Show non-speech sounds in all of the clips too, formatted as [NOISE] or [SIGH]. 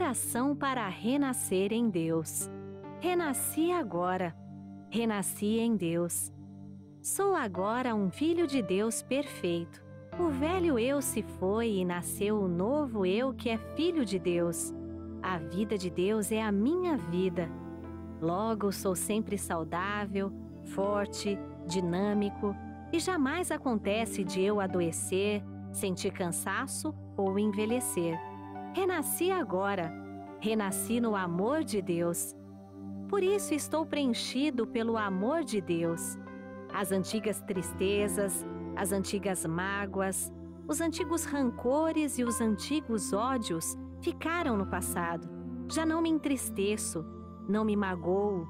coração para renascer em Deus. Renasci agora. Renasci em Deus. Sou agora um filho de Deus perfeito. O velho eu se foi e nasceu o novo eu que é filho de Deus. A vida de Deus é a minha vida. Logo sou sempre saudável, forte, dinâmico e jamais acontece de eu adoecer, sentir cansaço ou envelhecer. Renasci agora. Renasci no amor de Deus. Por isso estou preenchido pelo amor de Deus. As antigas tristezas, as antigas mágoas, os antigos rancores e os antigos ódios ficaram no passado. Já não me entristeço, não me magoo,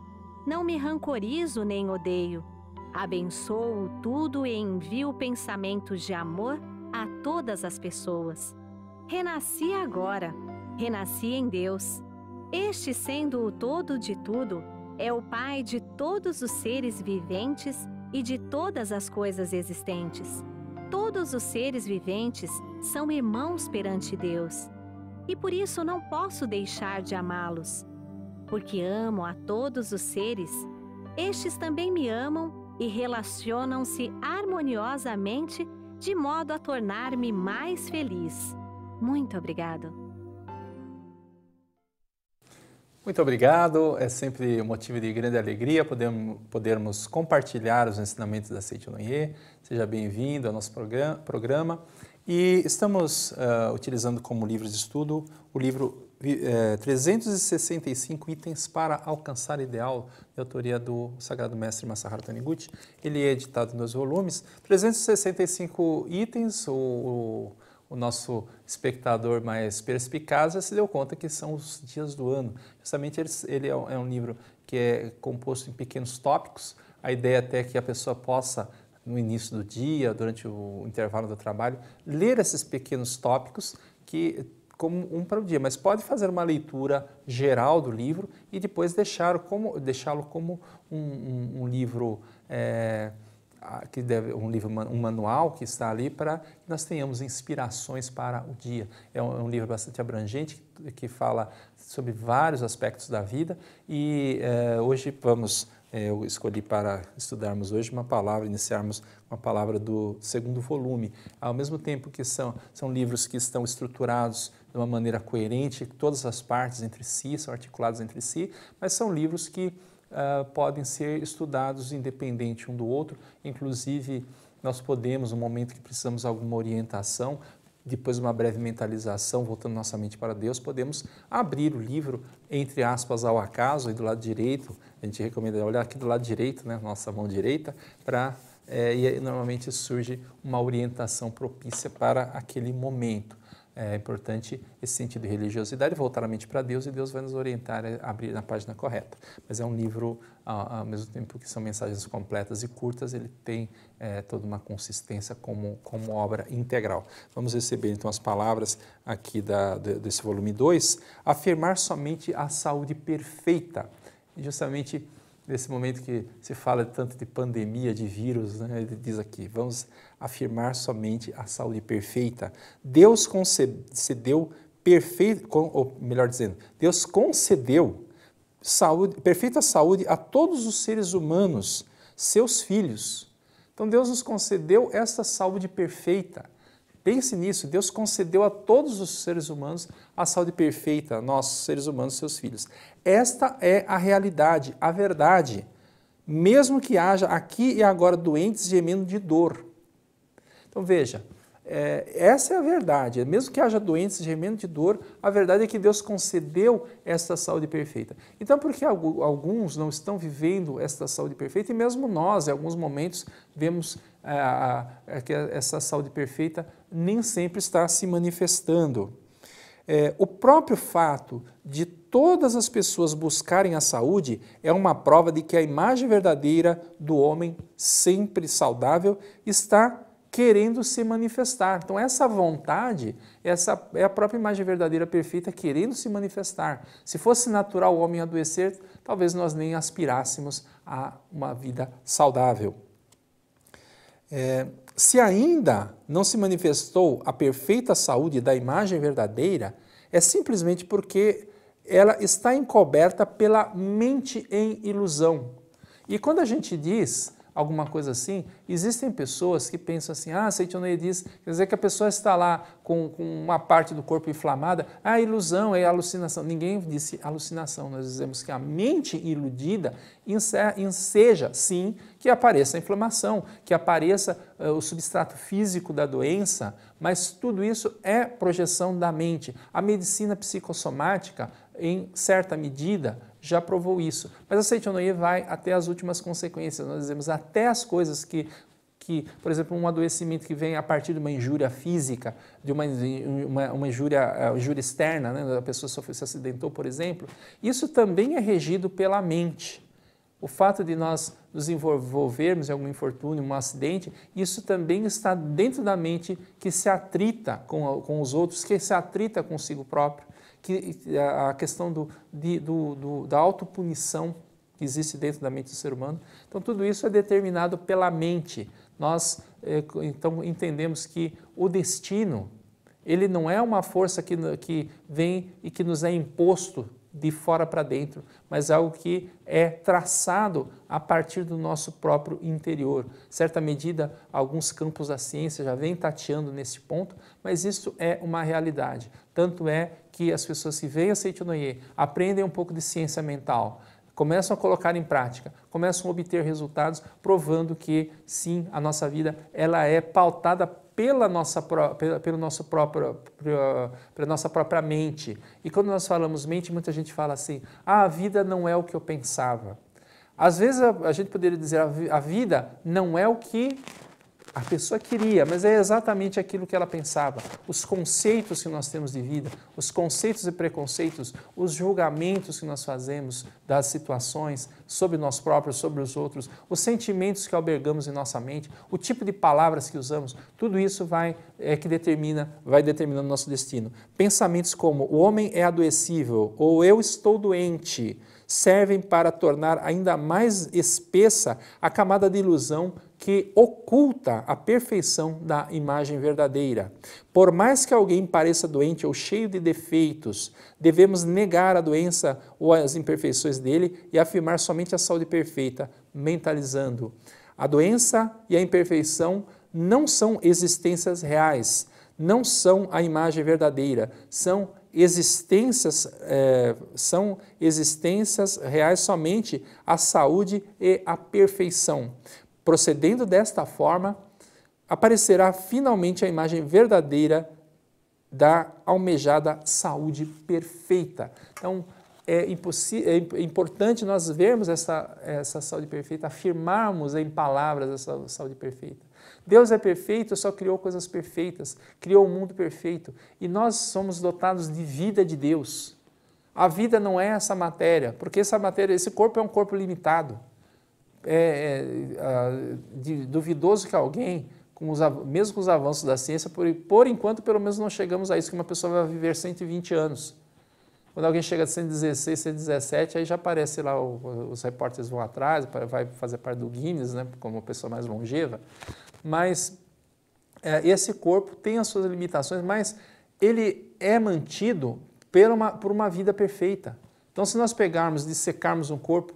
não me rancorizo nem odeio. Abençoo tudo e envio pensamentos de amor a todas as pessoas renasci agora, renasci em Deus. Este, sendo o todo de tudo, é o Pai de todos os seres viventes e de todas as coisas existentes. Todos os seres viventes são irmãos perante Deus. E por isso não posso deixar de amá-los. Porque amo a todos os seres, estes também me amam e relacionam-se harmoniosamente de modo a tornar-me mais feliz. Muito obrigado. Muito obrigado. É sempre um motivo de grande alegria podermos compartilhar os ensinamentos da Seite Loyer. Seja bem-vindo ao nosso programa. E estamos uh, utilizando como livro de estudo o livro uh, eh, 365 Itens para Alcançar Ideal, de autoria do Sagrado Mestre Masaharu Taniguchi. Ele é editado em dois volumes. 365 itens, o, o o nosso espectador mais perspicaz já se deu conta que são os dias do ano. Justamente ele é, é um livro que é composto em pequenos tópicos. A ideia é até é que a pessoa possa, no início do dia, durante o intervalo do trabalho, ler esses pequenos tópicos que como um para o dia, mas pode fazer uma leitura geral do livro e depois deixá-lo como, deixá como um, um, um livro é, que deve um livro um manual que está ali para que nós tenhamos inspirações para o dia é um, é um livro bastante abrangente que, que, fala sobre vários aspectos da vida e é, hoje vamos é, eu escolhi para estudarmos hoje uma palavra iniciarmos uma palavra do segundo volume ao mesmo tempo que são são livros que estão estruturados de uma maneira coerente todas as partes entre si são articuladas entre si mas são livros que uh, podem ser estudados independente um do outro. Inclusive, nós podemos, no momento que precisamos de alguma orientação, depois de uma breve mentalização, voltando nossa mente para Deus, podemos abrir o livro, entre aspas, ao acaso, e do lado direito, a gente recomenda olhar aqui do lado direito, né, nossa mão direita, para é, eh, e normalmente surge uma orientação propícia para aquele momento é importante esse sentido de religiosidade, voltar a mente para Deus e Deus vai nos orientar a abrir na página correta. Mas é um livro, ao, mesmo tempo que são mensagens completas e curtas, ele tem é, toda uma consistência como, como obra integral. Vamos receber então as palavras aqui da, desse volume 2. Afirmar somente a saúde perfeita. Justamente nesse momento que se fala tanto de pandemia, de vírus, né? ele diz aqui: vamos afirmar somente a saúde perfeita. Deus concedeu perfeito, ou melhor dizendo, Deus concedeu saúde, perfeita saúde a todos os seres humanos, seus filhos. Então Deus nos concedeu essa saúde perfeita. Pense nisso, Deus concedeu a todos os seres humanos a saúde perfeita, nós, seres humanos, seus filhos. Esta é a realidade, a verdade. Mesmo que haja aqui e agora doentes gemendo de dor. Então veja, é, essa é a verdade. Mesmo que haja doentes gemendo de dor, a verdade é que Deus concedeu esta saúde perfeita. Então, por que alguns não estão vivendo esta saúde perfeita? E mesmo nós, em alguns momentos, vemos é, é que essa saúde perfeita nem sempre está se manifestando. É, o próprio fato de todas as pessoas buscarem a saúde é uma prova de que a imagem verdadeira do homem, sempre saudável, está querendo se manifestar. Então, essa vontade, essa é a própria imagem verdadeira perfeita querendo se manifestar. Se fosse natural o homem adoecer, talvez nós nem aspirássemos a uma vida saudável. É, se ainda não se manifestou a perfeita saúde da imagem verdadeira, é simplesmente porque ela está encoberta pela mente em ilusão. E quando a gente diz alguma coisa assim, existem pessoas que pensam assim, ah, diz quer dizer que a pessoa está lá com, com uma parte do corpo inflamada, ah, ilusão, é alucinação. Ninguém disse alucinação, nós dizemos que a mente iludida enseja, sim, que apareça a inflamação, que apareça uh, o substrato físico da doença, mas tudo isso é projeção da mente. A medicina psicossomática, em certa medida, já provou isso. Mas a cetioneia vai até as últimas consequências, nós dizemos até as coisas que, que por exemplo, um adoecimento que vem a partir de uma injúria física, de uma, uma, uma injúria, eh, injúria externa, né, a pessoa sofreu, se acidentou, por exemplo, isso também é regido pela mente. O fato de nós nos envolvermos em algum infortúnio, um acidente, isso também está dentro da mente que se atrita com, com os outros, que se atrita consigo próprio que a questão do, de, do, do, da autopunição que existe dentro da mente do ser humano. Então, tudo isso é determinado pela mente. Nós, é, então, entendemos que o destino, ele não é uma força que, que vem e que nos é imposto de fora para dentro, mas é algo que é traçado a partir do nosso próprio interior. Certa medida, alguns campos da ciência já vêm tateando nesse ponto, mas isso é uma realidade. Tanto é que as pessoas se veem a Seitonoye, aprendem um pouco de ciência mental, começam a colocar em prática, começam a obter resultados, provando que sim, a nossa vida ela é pautada pela nossa, pela, pelo nosso própria pela nossa própria mente. E quando nós falamos mente, muita gente fala assim: ah, a vida não é o que eu pensava. Às vezes a, a gente poderia dizer a, a vida não é o que a pessoa queria, mas é exatamente aquilo que ela pensava. Os conceitos que nós temos de vida, os conceitos e preconceitos, os julgamentos que nós fazemos das situações sobre nós próprios, sobre os outros, os sentimentos que albergamos em nossa mente, o tipo de palavras que usamos, tudo isso vai é que determina, vai determinando nosso destino. Pensamentos como o homem é adoecível ou eu estou doente servem para tornar ainda mais espessa a camada de ilusão que oculta a perfeição da imagem verdadeira. Por mais que alguém pareça doente ou cheio de defeitos, devemos negar a doença ou as imperfeições dele e afirmar somente a saúde perfeita, mentalizando. A doença e a imperfeição não são existências reais, não são a imagem verdadeira, são existências é, são existências reais somente a saúde e a perfeição. Procedendo desta forma, aparecerá finalmente a imagem verdadeira da almejada saúde perfeita. Então, é, é, é, importante nós vermos essa, essa saúde perfeita, afirmarmos em palavras essa saúde perfeita. Deus é perfeito, só criou coisas perfeitas, criou o um mundo perfeito. E nós somos dotados de vida de Deus. A vida não é essa matéria, porque essa matéria, esse corpo é um corpo limitado é, é, duvidoso que alguém, com os, mesmo com os avanços da ciência, por, por enquanto, pelo menos não chegamos a isso, que uma pessoa vai viver 120 anos. Quando alguém chega de 116, 117, aí já aparece lá, os repórteres vão atrás, vai fazer parte do Guinness, né, como uma pessoa mais longeva. Mas é, esse corpo tem as suas limitações, mas ele é mantido por uma, por uma vida perfeita. Então, se nós pegarmos, dissecarmos um corpo,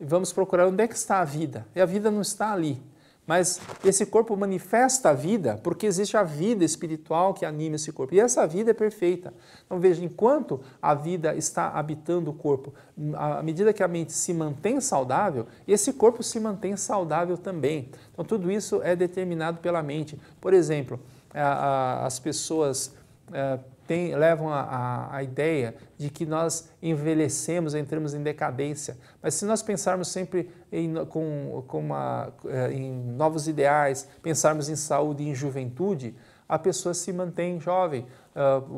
e vamos procurar onde é que está a vida. E a vida não está ali. Mas esse corpo manifesta a vida porque existe a vida espiritual que anima esse corpo. E essa vida é perfeita. Então veja, enquanto a vida está habitando o corpo, à medida que a mente se mantém saudável, esse corpo se mantém saudável também. Então tudo isso é determinado pela mente. Por exemplo, as pessoas é, tem, levam a, a, a, ideia de que nós envelhecemos, entramos em decadência. Mas se nós pensarmos sempre em, com, com uma, eh, em novos ideais, pensarmos em saúde e em juventude, a pessoa se mantém jovem. Uh, o,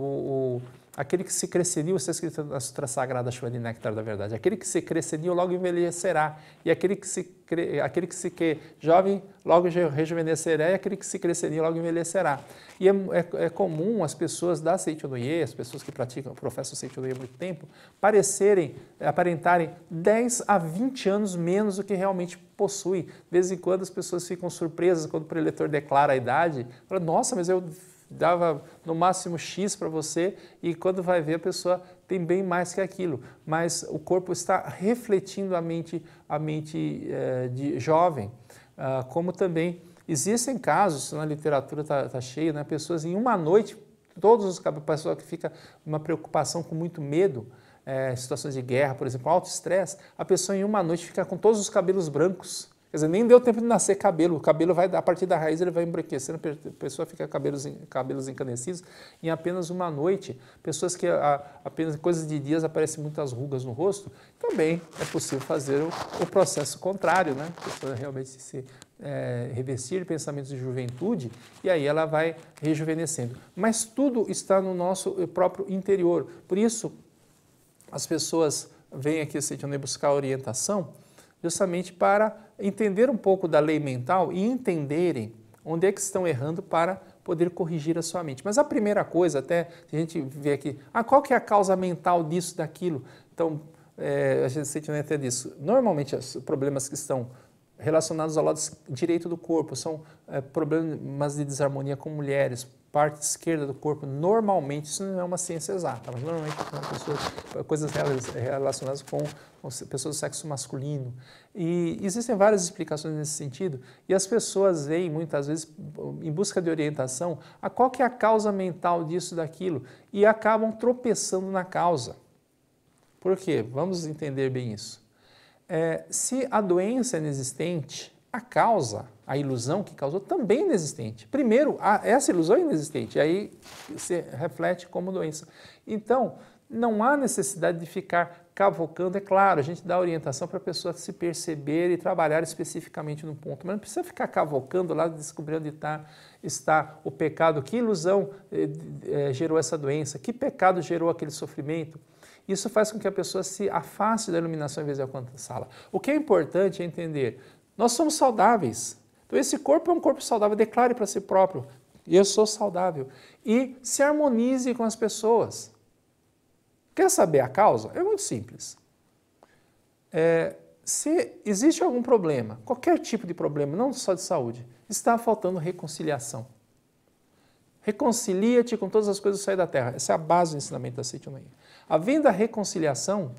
o, Aquele que se cresceria, está escrito na Sutra Sagrada de Néctar da Verdade, aquele que se cresceria logo envelhecerá, e aquele que se, cre... aquele que se que jovem logo rejuvenescerá, e aquele que se cresceria logo envelhecerá. E é, é, é comum as pessoas da Seitonoye, as pessoas que praticam, professam Seitonoye há muito tempo, parecerem, eh, aparentarem 10 a 20 anos menos do que realmente possui. De vez em quando as pessoas ficam surpresas quando o preletor declara a idade, fala, nossa, mas eu dava no máximo X para você e quando vai ver a pessoa tem bem mais que aquilo, mas o corpo está refletindo a mente, a mente é, de jovem, ah, como também existem casos na literatura está tá cheio, né? Pessoas em uma noite, todos os pessoa que fica uma preocupação com muito medo, é, situações de guerra, por exemplo, alto estresse, a pessoa em uma noite fica com todos os cabelos brancos Quer dizer, nem deu tempo de nascer cabelo. O cabelo vai, a partir da raiz, ele vai embranquecendo, a pessoa fica com cabelos, cabelos encanecidos em apenas uma noite. Pessoas que a, apenas coisas de dias aparecem muitas rugas no rosto, também é possível fazer o, o processo contrário, né? A pessoa realmente se é, revestir de pensamentos de juventude e aí ela vai rejuvenescendo. Mas tudo está no nosso eh, próprio interior. Por isso, as pessoas vêm aqui, se buscar orientação justamente para entender um pouco da lei mental e entenderem onde é que estão errando para poder corrigir a sua mente. Mas a primeira coisa, até a gente vê aqui, ah, qual que é a causa mental disso, daquilo? Então, é, a gente sente até disso. Normalmente, os problemas que estão relacionados ao lado direito do corpo são é, problemas de desarmonia com mulheres, parte esquerda do corpo, normalmente, isso não é uma ciência exata, mas normalmente é pessoa, coisas relacionadas com, com pessoas do sexo masculino. E existem várias explicações nesse sentido, e as pessoas veem muitas vezes em busca de orientação a qual que é a causa mental disso, daquilo, e acabam tropeçando na causa. Por quê? Vamos entender bem isso. É, se a doença é inexistente, a causa a ilusão que causou também inexistente. Primeiro, essa ilusão é inexistente, aí se reflete como doença. Então, não há necessidade de ficar cavocando, é claro, a gente dá orientação para a pessoa se perceber e trabalhar especificamente no ponto, mas não precisa ficar cavocando lá, descobrindo onde está, está o pecado, que ilusão eh, eh, gerou essa doença, que pecado gerou aquele sofrimento. Isso faz com que a pessoa se afaste da iluminação em vez de alcançá-la. O que é importante é entender, nós somos saudáveis, então, esse corpo é um corpo saudável. Declare para si próprio: eu sou saudável. E se harmonize com as pessoas. Quer saber a causa? É muito simples. É, se existe algum problema, qualquer tipo de problema, não só de saúde, está faltando reconciliação. Reconcilia-te com todas as coisas que saem da terra. Essa é a base do ensinamento da Seitonei. Havendo a reconciliação,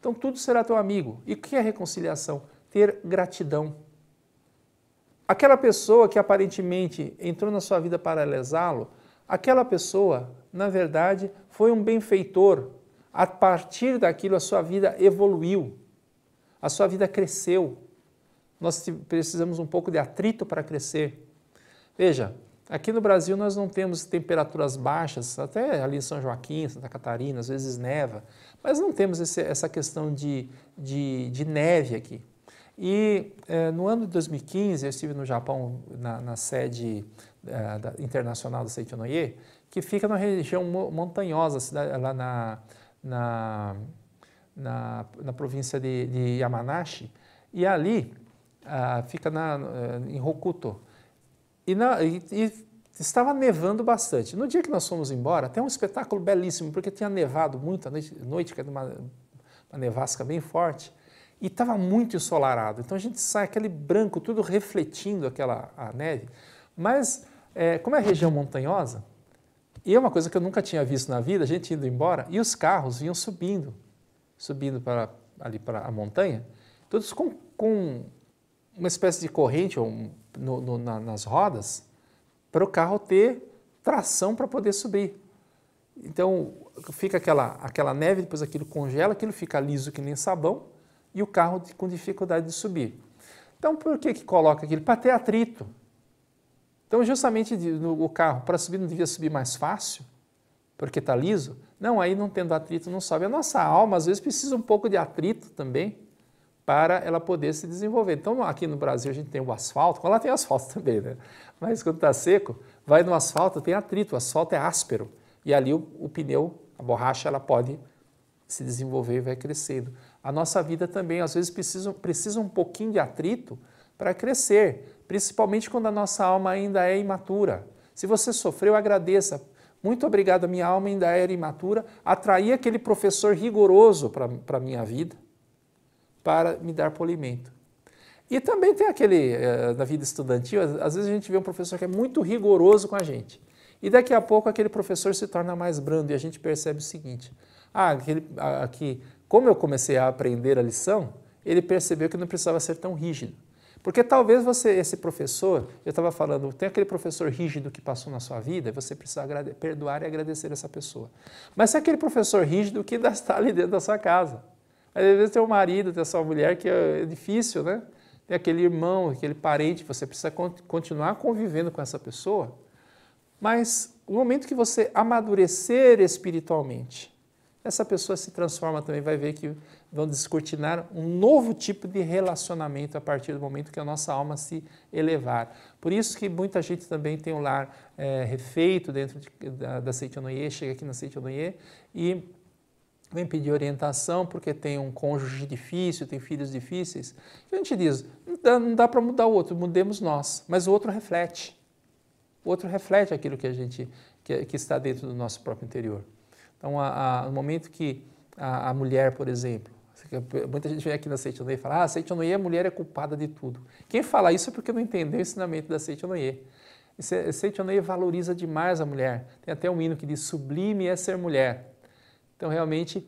então tudo será teu amigo. E o que é reconciliação? Ter gratidão Aquela pessoa que aparentemente entrou na sua vida para lesá-lo, aquela pessoa, na verdade, foi um benfeitor. A partir daquilo, a sua vida evoluiu, a sua vida cresceu. Nós precisamos um pouco de atrito para crescer. Veja, aqui no Brasil nós não temos temperaturas baixas, até ali em São Joaquim, Santa Catarina, às vezes neva, mas não temos esse, essa questão de, de, de neve aqui. E eh, no ano de 2015 eu estive no Japão na, na sede eh, da, internacional da Seikinoye, que fica na região montanhosa, cidade, lá na, na, na, na província de, de, Yamanashi, e ali ah, fica na, eh, em Hokuto. E, na, e, e estava nevando bastante. No dia que nós fomos embora, até um espetáculo belíssimo, porque tinha nevado muito à noite, noite que era uma, uma nevasca bem forte e estava muito ensolarado. Então a gente sai aquele branco, tudo refletindo aquela a neve. Mas é, como é região montanhosa, e é uma coisa que eu nunca tinha visto na vida, a gente indo embora e os carros vinham subindo, subindo para ali para a montanha, todos com, com uma espécie de corrente ou um, no, no, na, nas rodas para o carro ter tração para poder subir. Então fica aquela, aquela neve, depois aquilo congela, aquilo fica liso que nem sabão e o carro com dificuldade de subir. Então, por que, que coloca aquilo? Para ter atrito. Então, justamente no, o carro, para subir, não devia subir mais fácil, porque está liso? Não, aí não tendo atrito não sobe. A nossa alma, às vezes, precisa um pouco de atrito também para ela poder se desenvolver. Então, aqui no Brasil, a gente tem o asfalto, lá tem asfalto [LAUGHS] também, né? Mas quando está seco, vai no asfalto, tem atrito, o asfalto é áspero. E ali o, o pneu, a borracha, ela pode se desenvolver e vai crescendo. A nossa vida também, às vezes, precisa, precisa um pouquinho de atrito para crescer, principalmente quando a nossa alma ainda é imatura. Se você sofreu, agradeça. Muito obrigado, minha alma ainda era imatura. Atraí aquele professor rigoroso para a minha vida, para me dar polimento. E também tem aquele, eh, na da vida estudantil, às vezes a gente vê um professor que é muito rigoroso com a gente. E daqui a pouco aquele professor se torna mais brando e a gente percebe o seguinte: ah, aquele, aqui como eu comecei a aprender a lição, ele percebeu que não precisava ser tão rígido. Porque talvez você, esse professor, eu estava falando, tem aquele professor rígido que passou na sua vida, você precisa perdoar e agradecer essa pessoa. Mas é aquele professor rígido que ainda [LAUGHS] está ali dentro da sua casa. Às vezes tem o um marido, tem a sua mulher, que é, é difícil, né? Tem aquele irmão, aquele parente, você precisa continuar convivendo com essa pessoa. Mas no momento que você amadurecer espiritualmente, essa pessoa se transforma também, vai ver que vão descortinar um novo tipo de relacionamento a partir do momento que a nossa alma se elevar. Por isso que muita gente também tem um lar é, refeito dentro de, da, da chega aqui na Seitonoye e vem pedir orientação porque tem um cônjuge difícil, tem filhos difíceis. E a gente diz, não dá, dá para mudar o outro, mudemos nós, mas o outro reflete. O outro reflete aquilo que a gente que, que está dentro do nosso próprio interior. Então, a, a, no momento que a, a mulher, por exemplo, Muita gente vem aqui na Seitonoye e fala, ah, é, a mulher é culpada de tudo. Quem fala isso é porque não entendeu o ensinamento da Seitonoye. Seitonoye valoriza demais a mulher. Tem até um hino que diz, sublime é ser mulher. Então, realmente,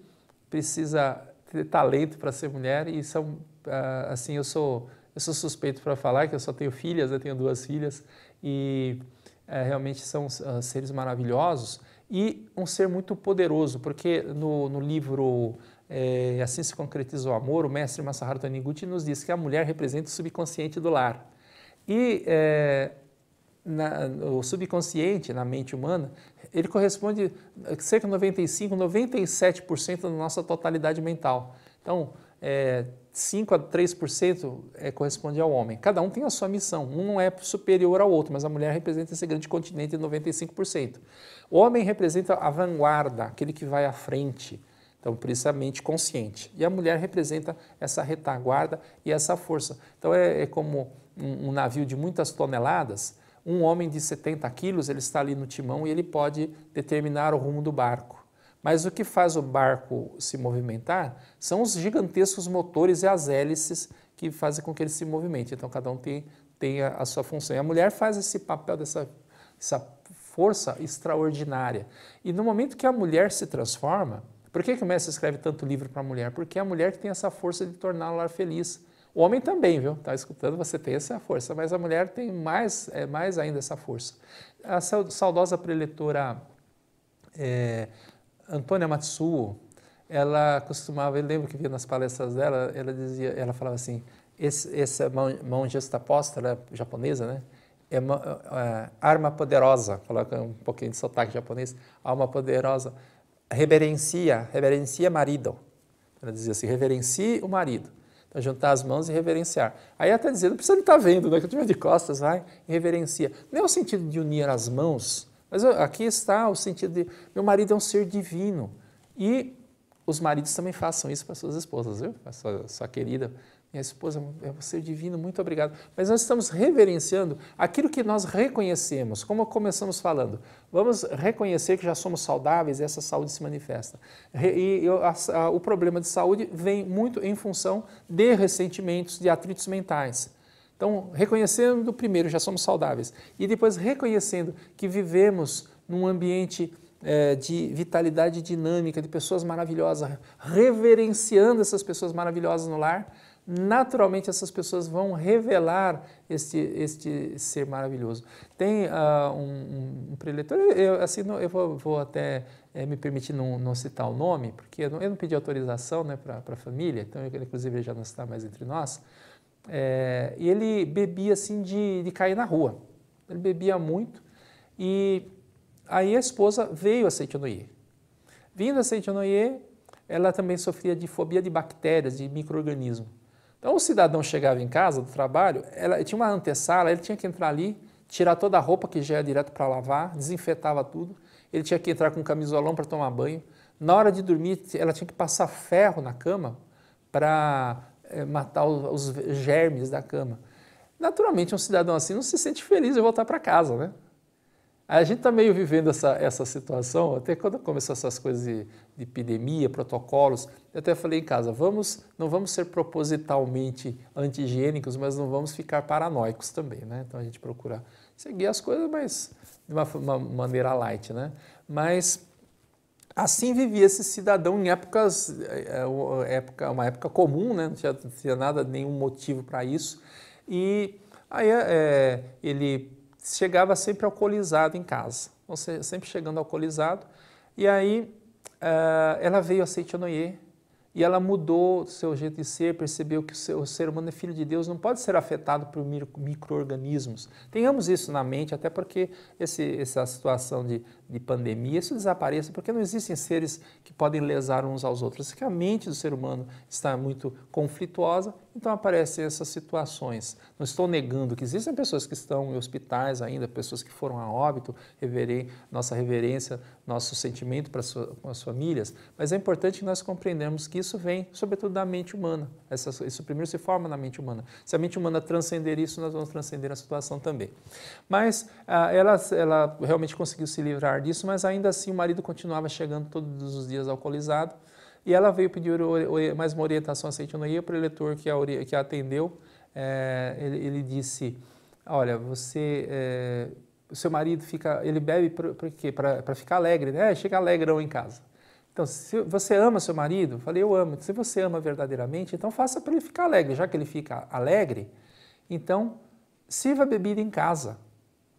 precisa ter talento para ser mulher e são, ah, assim, eu sou, eu sou suspeito para falar que eu só tenho filhas, eu tenho duas filhas e é, realmente são ah, seres maravilhosos e um ser muito poderoso, porque no, no livro é, Assim se concretiza o amor, o mestre Masaharu Taniguchi nos diz que a mulher representa o subconsciente do lar. E é, na, o subconsciente, na mente humana, ele corresponde a cerca de 95, 97% da nossa totalidade mental. Então, é, eh, 5 a 3% é, corresponde ao homem. Cada um tem a sua missão. Um não é superior ao outro, mas a mulher representa esse grande continente de 95%. O homem representa a vanguarda, aquele que vai à frente, então precisamente consciente. E a mulher representa essa retaguarda e essa força. Então é, é como um, um navio de muitas toneladas, um homem de 70 quilos, ele está ali no timão e ele pode determinar o rumo do barco. Mas o que faz o barco se movimentar são os gigantescos motores e as hélices que fazem com que ele se movimente. Então, cada um tem, tem a, a sua função. E a mulher faz esse papel dessa essa força extraordinária. E no momento que a mulher se transforma, por que, que o mestre escreve tanto livro para a mulher? Porque é a mulher que tem essa força de tornar o lar feliz. O homem também, viu? Tá escutando, você tem essa força, mas a mulher tem mais, é, mais ainda essa força. A saudosa preletora é, Antônia Matsuo, ela costumava, eu lembro que via nas palestras dela, ela dizia, ela falava assim, essa mão, mão justa posta, ela é japonesa, né? é uma, arma poderosa, coloca um pouquinho de sotaque japonês, alma poderosa, reverencia, reverencia marido. Ela dizia assim, reverencie o marido. Então, juntar as mãos e reverenciar. Aí até dizendo, não precisa estar tá vendo, né? que eu estiver de costas, vai, reverencia. Não é o sentido de unir as mãos, mas aqui está o sentido de, meu marido é um ser divino. E os maridos também façam isso para suas esposas, viu? Para sua, sua querida minha esposa é você divino, muito obrigado. Mas nós estamos reverenciando aquilo que nós reconhecemos, como começamos falando. Vamos reconhecer que já somos saudáveis e essa saúde se manifesta. E, o problema de saúde vem muito em função de ressentimentos, de atritos mentais. Então, reconhecendo primeiro, já somos saudáveis. E depois reconhecendo que vivemos num ambiente é, de vitalidade dinâmica, de pessoas maravilhosas, reverenciando essas pessoas maravilhosas no lar naturalmente essas pessoas vão revelar este, este ser maravilhoso. Tem uh, um, um, preletor, eu, assim, eu vou, vou até é, me permitir não, não, citar o nome, porque eu não, eu não pedi autorização né, para a família, então eu, inclusive ele já não está mais entre nós, é, e ele bebia assim de, de cair na rua, ele bebia muito, e aí a esposa veio a Seitonoye. Vindo a Seitonoye, ela também sofria de fobia de bactérias, de micro-organismo. Então, o cidadão chegava em casa do trabalho, ela tinha uma antessala, ele tinha que entrar ali, tirar toda a roupa que já era é direto para lavar, desinfetava tudo, ele tinha que entrar com um camisolão para tomar banho. Na hora de dormir, ela tinha que passar ferro na cama para é, eh, matar os, os germes da cama. Naturalmente, um cidadão assim não se sente feliz em voltar para casa, né? A gente está meio vivendo essa, essa situação, até quando começou essas coisas de, de, epidemia, protocolos, eu até falei em casa, vamos, não vamos ser propositalmente antigênicos, mas não vamos ficar paranoicos também, né? Então a gente procura seguir as coisas, mas de uma, uma maneira light, né? Mas assim vivia esse cidadão em épocas, é, é, é, época, uma época comum, né? Não tinha, não tinha nada, nenhum motivo para isso. E aí é, ele chegava sempre alcoolizado em casa, sempre chegando alcoolizado. E aí eh, ela veio a Seitianoye e ela mudou seu jeito de ser, percebeu que o, seu, o ser humano é filho de Deus, não pode ser afetado por micro-organismos. Tenhamos isso na mente, até porque esse, essa situação de de pandemia, isso desapareça, porque não existem seres que podem lesar uns aos outros. se assim a mente do ser humano está muito conflituosa, então aparecem essas situações. Não estou negando que existem pessoas que estão em hospitais ainda, pessoas que foram a óbito, reverem, nossa reverência, nosso sentimento para sua, com as famílias, mas é importante que nós compreendamos que isso vem, sobretudo, da mente humana. Essa, isso primeiro se forma na mente humana. Se a mente humana transcender isso, nós vamos transcender a situação também. Mas ah, ela, ela realmente conseguiu se livrar disso, mas ainda assim o marido continuava chegando todos os dias alcoolizado. E ela veio pedir mais uma orientação à ia para o eleitor que a, que a atendeu. É, ele, ele, disse, olha, você... É, seu marido fica, ele bebe para quê? Para ficar alegre, né? Chega alegrão em casa. Então, se você ama seu marido, falei, eu amo. Se você ama verdadeiramente, então faça para ele ficar alegre. Já que ele fica alegre, então sirva bebida em casa.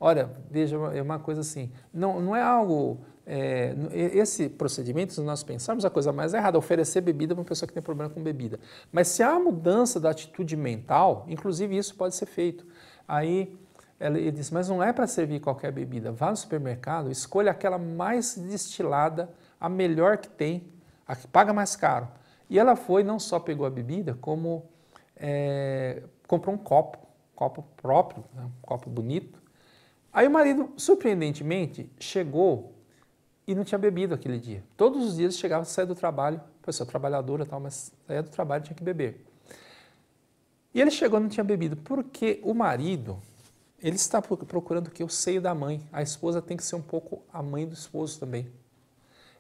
Olha, veja, é uma coisa assim, não, não é algo. É, esse procedimento, se nós pensarmos, é a coisa mais errada é oferecer bebida para uma pessoa que tem problema com bebida. Mas se há mudança da atitude mental, inclusive isso pode ser feito. Aí ele disse, mas não é para servir qualquer bebida. Vá no supermercado, escolha aquela mais destilada, a melhor que tem, a que paga mais caro. E ela foi, não só pegou a bebida, como é, comprou um copo, copo próprio, né? um copo bonito, Aí o marido, surpreendentemente, chegou e não tinha bebido aquele dia. Todos os dias chegava, saía do trabalho, pessoa trabalhadora tal, mas saía do trabalho tinha que beber. E ele chegou e não tinha bebido, porque o marido, ele está procurando o que? O seio da mãe. A esposa tem que ser um pouco a mãe do esposo também.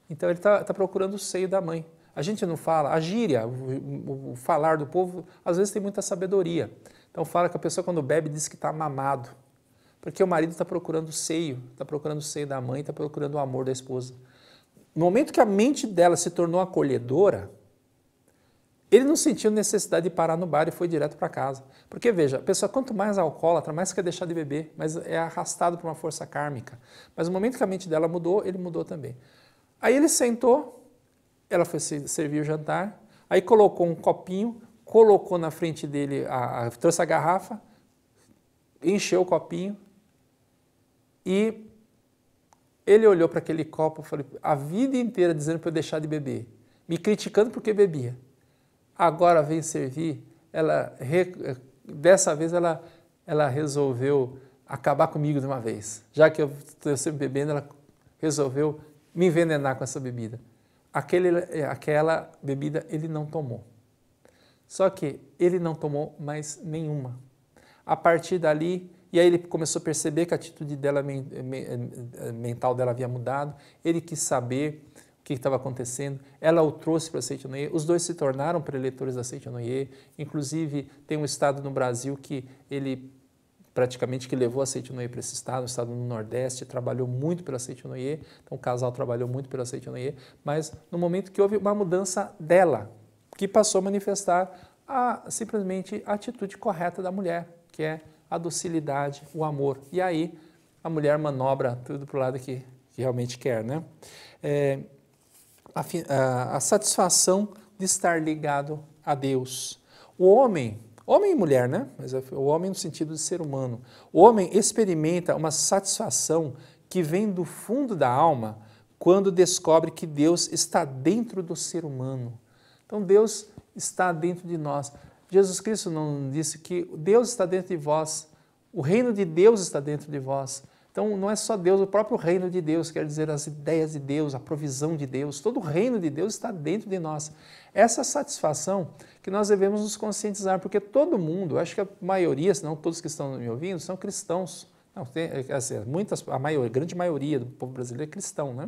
Então ele está tá procurando o seio da mãe. A gente não fala, a gíria, o, o falar do povo, às vezes tem muita sabedoria. Então fala que a pessoa quando bebe diz que está mamado. Porque o marido está procurando o seio, está procurando o seio da mãe, está procurando o amor da esposa. No momento que a mente dela se tornou acolhedora, ele não sentiu necessidade de parar no bar e foi direto para casa. Porque veja, a pessoa quanto mais alcoólatra, mais quer deixar de beber, mas é arrastado por uma força kármica. Mas no momento que a mente dela mudou, ele mudou também. Aí ele sentou, ela foi servir o jantar, aí colocou um copinho, colocou na frente dele, a, a, trouxe a garrafa, encheu o copinho, e ele olhou para aquele copo e falou: a vida inteira dizendo para eu deixar de beber, me criticando porque bebia. Agora vem servir, ela dessa vez ela, ela resolveu acabar comigo de uma vez. Já que eu estou sempre bebendo, ela resolveu me envenenar com essa bebida. Aquele, aquela bebida ele não tomou. Só que ele não tomou mais nenhuma. A partir dali, e aí ele começou a perceber que a atitude dela, eh, mental dela havia mudado, ele quis saber o que estava acontecendo, ela o trouxe para a Seitianoye, os dois se tornaram preletores da Seitianoye, inclusive tem um estado no Brasil que ele praticamente que levou a Seitianoye para esse estado, um estado no Nordeste, trabalhou muito pela Seitianoye, então o casal trabalhou muito pela Seitianoye, mas no momento que houve uma mudança dela, que passou a manifestar a, simplesmente a atitude correta da mulher, que é a docilidade, o amor. E aí a mulher manobra tudo para o lado que, que, realmente quer, né? É, a, a, a satisfação de estar ligado a Deus. O homem, homem e mulher, né? Mas é, o homem no sentido de ser humano. O homem experimenta uma satisfação que vem do fundo da alma quando descobre que Deus está dentro do ser humano. Então Deus está dentro de nós. Jesus Cristo não disse que Deus está dentro de vós, o reino de Deus está dentro de vós. Então não é só Deus, o próprio reino de Deus, quer dizer, as ideias de Deus, a provisão de Deus, todo o reino de Deus está dentro de nós. Essa satisfação que nós devemos nos conscientizar, porque todo mundo, acho que a maioria, se não todos que estão me ouvindo, são cristãos. Não, tem, assim, muitas, a, maior, a grande maioria do povo brasileiro é cristão, né?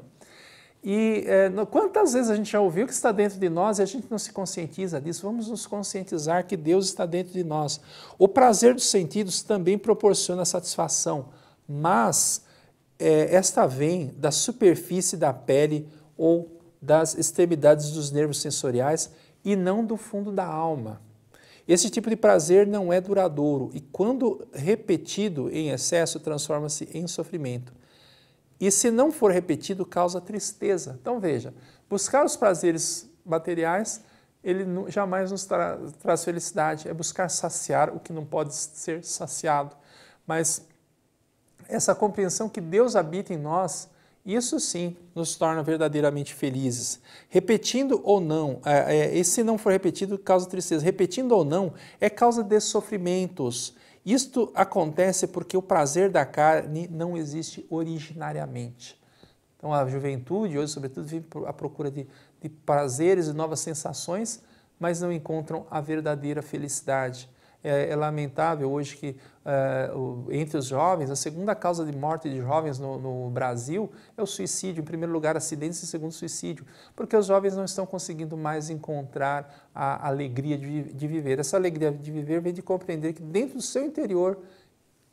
E é, quantas vezes a gente já ouviu que está dentro de nós e a gente não se conscientiza disso? Vamos nos conscientizar que Deus está dentro de nós. O prazer dos sentidos também proporciona satisfação, mas é, esta vem da superfície da pele ou das extremidades dos nervos sensoriais e não do fundo da alma. Esse tipo de prazer não é duradouro e, quando repetido em excesso, transforma-se em sofrimento e se não for repetido, causa tristeza. Então veja, buscar os prazeres materiais, ele jamais nos tra traz felicidade, é buscar saciar o que não pode ser saciado. Mas essa compreensão que Deus habita em nós, isso sim nos torna verdadeiramente felizes. Repetindo ou não, é, é, e se não for repetido, causa tristeza. Repetindo ou não, é causa de sofrimentos. Isto acontece porque o prazer da carne não existe originariamente. Então a juventude hoje, sobretudo, vive à procura de, de prazeres e novas sensações, mas não encontram a verdadeira felicidade. É, é lamentável hoje que Uh, entre os jovens, a segunda causa de morte de jovens no, no, Brasil é o suicídio. Em primeiro lugar, acidentes, e segundo, suicídio, porque os jovens não estão conseguindo mais encontrar a alegria de, de viver. Essa alegria de viver vem de compreender que dentro do seu interior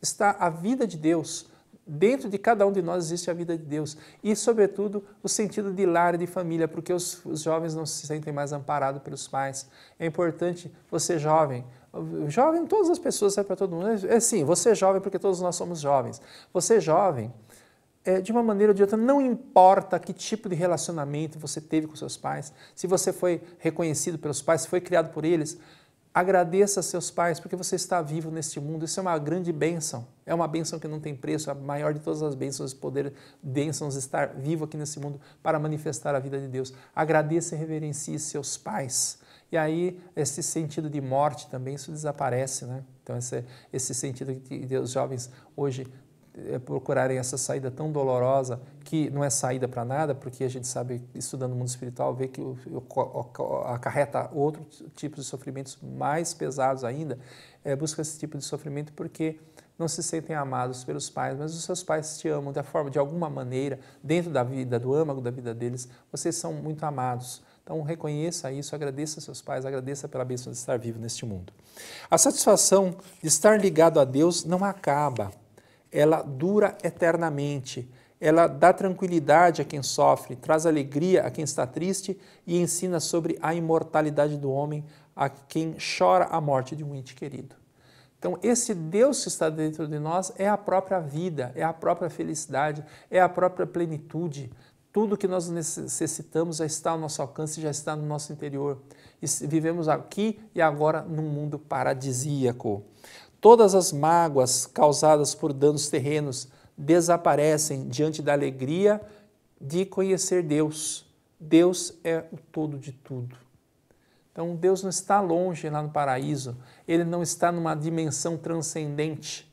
está a vida de Deus. Dentro de cada um de nós existe a vida de Deus e, sobretudo, o sentido de lar e de família, porque os, os jovens não se sentem mais amparados pelos pais. É importante você, jovem, Jovem, todas as pessoas, é para todo mundo. É, é sim, você é jovem porque todos nós somos jovens. Você é jovem, é, de uma maneira ou de outra, não importa que tipo de relacionamento você teve com seus pais, se você foi reconhecido pelos pais, se foi criado por eles, agradeça a seus pais porque você está vivo neste mundo. Isso é uma grande bênção. É uma bênção que não tem preço, a maior de todas as bênçãos, poder, bênçãos estar vivo aqui nesse mundo para manifestar a vida de Deus. Agradeça e reverencie seus pais e aí esse sentido de morte também isso desaparece, né? Então esse, esse sentido de, os jovens hoje eh, procurarem essa saída tão dolorosa que não é saída para nada, porque a gente sabe, estudando o mundo espiritual, ver que acarreta outros tipos de sofrimentos mais pesados ainda, é, busca esse tipo de sofrimento porque não se sentem amados pelos pais, mas os seus pais te amam da forma, de alguma maneira, dentro da vida, do âmago da vida deles, vocês são muito amados. Então reconheça isso, agradeça seus pais, agradeça pela bênção de estar vivo neste mundo. A satisfação de estar ligado a Deus não acaba, ela dura eternamente. Ela dá tranquilidade a quem sofre, traz alegria a quem está triste e ensina sobre a imortalidade do homem a quem chora a morte de um ente querido. Então, esse Deus que está dentro de nós é a própria vida, é a própria felicidade, é a própria plenitude. Tudo que nós necessitamos já está ao nosso alcance, já está no nosso interior. E vivemos aqui e agora num mundo paradisíaco. Todas as mágoas causadas por danos terrenos desaparecem diante da alegria de conhecer Deus. Deus é o todo de tudo. Então, Deus não está longe lá no paraíso, ele não está numa dimensão transcendente.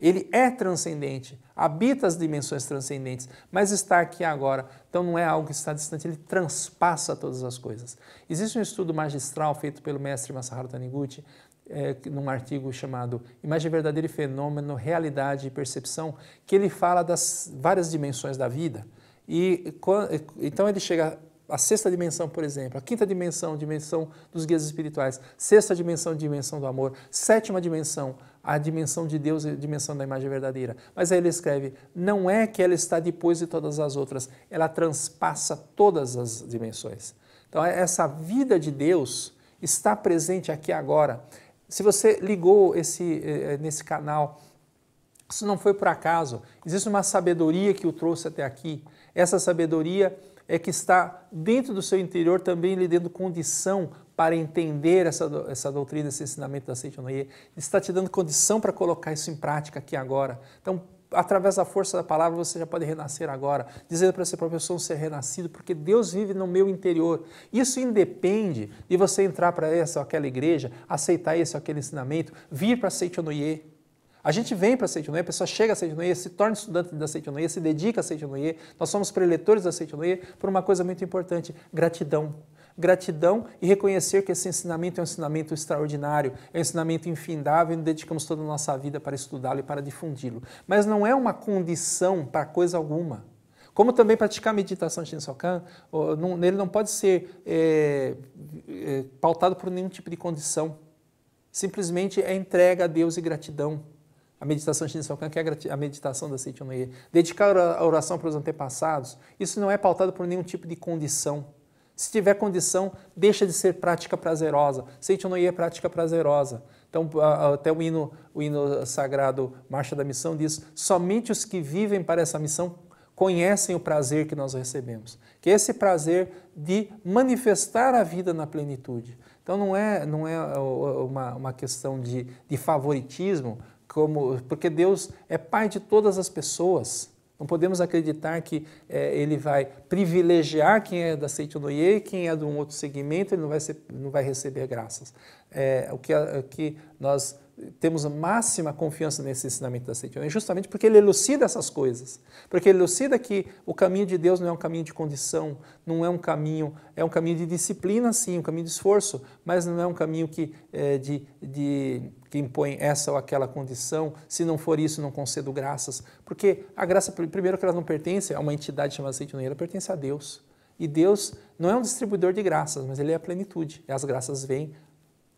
Ele é transcendente, habita as dimensões transcendentes, mas está aqui agora. Então não é algo que está distante, ele transpassa todas as coisas. Existe um estudo magistral feito pelo mestre Masaharu Taniguchi, é, num artigo chamado Imagem Verdadeira e Fenômeno, Realidade e Percepção, que ele fala das várias dimensões da vida. E então ele chega à sexta dimensão, por exemplo, a quinta dimensão, dimensão dos guias espirituais, sexta dimensão, dimensão do amor, sétima dimensão, a dimensão de Deus e é a dimensão da imagem verdadeira. Mas aí ele escreve: não é que ela está depois de todas as outras, ela transpassa todas as dimensões. Então, é essa vida de Deus está presente aqui agora. Se você ligou esse, eh, eh, nesse canal, isso não foi por acaso. Existe uma sabedoria que o trouxe até aqui. Essa sabedoria é que está dentro do seu interior também lhe dando condição para entender essa, essa doutrina, esse ensinamento da Seitonoye. Ele está te dando condição para colocar isso em prática aqui agora. Então, através da força da palavra, você já pode renascer agora, dizendo para você próprio, eu sou um ser renascido, porque Deus vive no meu interior. Isso independe de você entrar para essa ou aquela igreja, aceitar esse ou aquele ensinamento, vir para Seitonoye. A gente vem para a Seitonoye, a pessoa chega a Seitonoye, se torna estudante da Seitonoye, se dedica a Seitonoye, nós somos preletores da Seitonoye por uma coisa muito importante, gratidão gratidão e reconhecer que esse ensinamento é um ensinamento extraordinário, é um ensinamento infindável e dedicamos toda a nossa vida para estudá-lo e para difundi-lo. Mas não é uma condição para coisa alguma. Como também praticar meditação Shinsokan, ele não pode ser é, é, pautado por nenhum tipo de condição. Simplesmente é entrega a Deus e gratidão. A meditação Shinsokan, que é a meditação da Seichonoye. Dedicar a oração para os antepassados, isso não é pautado por nenhum tipo de condição. Se tiver condição, deixa de ser prática prazerosa. não é prática prazerosa. Então, até o hino, o hino sagrado Marcha da Missão diz: somente os que vivem para essa missão conhecem o prazer que nós recebemos, que é esse prazer de manifestar a vida na plenitude. Então, não é, não é, é, é uma, uma questão de, de favoritismo, como, porque Deus é Pai de todas as pessoas. Não podemos acreditar que é, ele vai privilegiar quem é da Seitonoye, quem é de um outro segmento, ele não vai, ser, não vai receber graças. É, o, que, o que nós temos máxima confiança nesse ensinamento da Seitan, é justamente porque ele elucida essas coisas, porque ele elucida que o caminho de Deus não é um caminho de condição, não é um caminho, é um caminho de disciplina sim, um caminho de esforço, mas não é um caminho que, é, de, de, que impõe essa ou aquela condição, se não for isso não concedo graças, porque a graça, primeiro que ela não pertence a uma entidade chamada Seitan, ela pertence a Deus, e Deus não é um distribuidor de graças, mas ele é a plenitude, e as graças vêm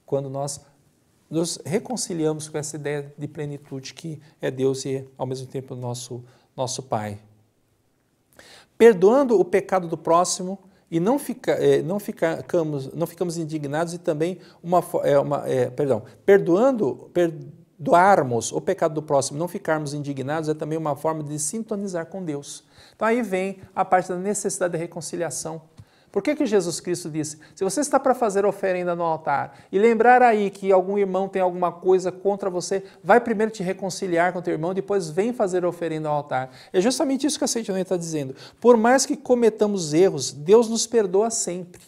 quando nós nos reconciliamos com essa ideia de plenitude que é Deus e ao mesmo tempo nosso nosso Pai. Perdoando o pecado do próximo e não, fica, eh, não, ficamos, não ficamos indignados e também uma, é, uma é, perdão, perdoando perdoarmos o pecado do próximo, não ficarmos indignados é também uma forma de sintonizar com Deus. Então aí vem a parte da necessidade da reconciliação por que, que Jesus Cristo disse? Se você está para fazer oferenda no altar e lembrar aí que algum irmão tem alguma coisa contra você, vai primeiro te reconciliar com teu irmão, depois vem fazer oferenda no altar. É justamente isso que a Sentinela está dizendo. Por mais que cometamos erros, Deus nos perdoa sempre.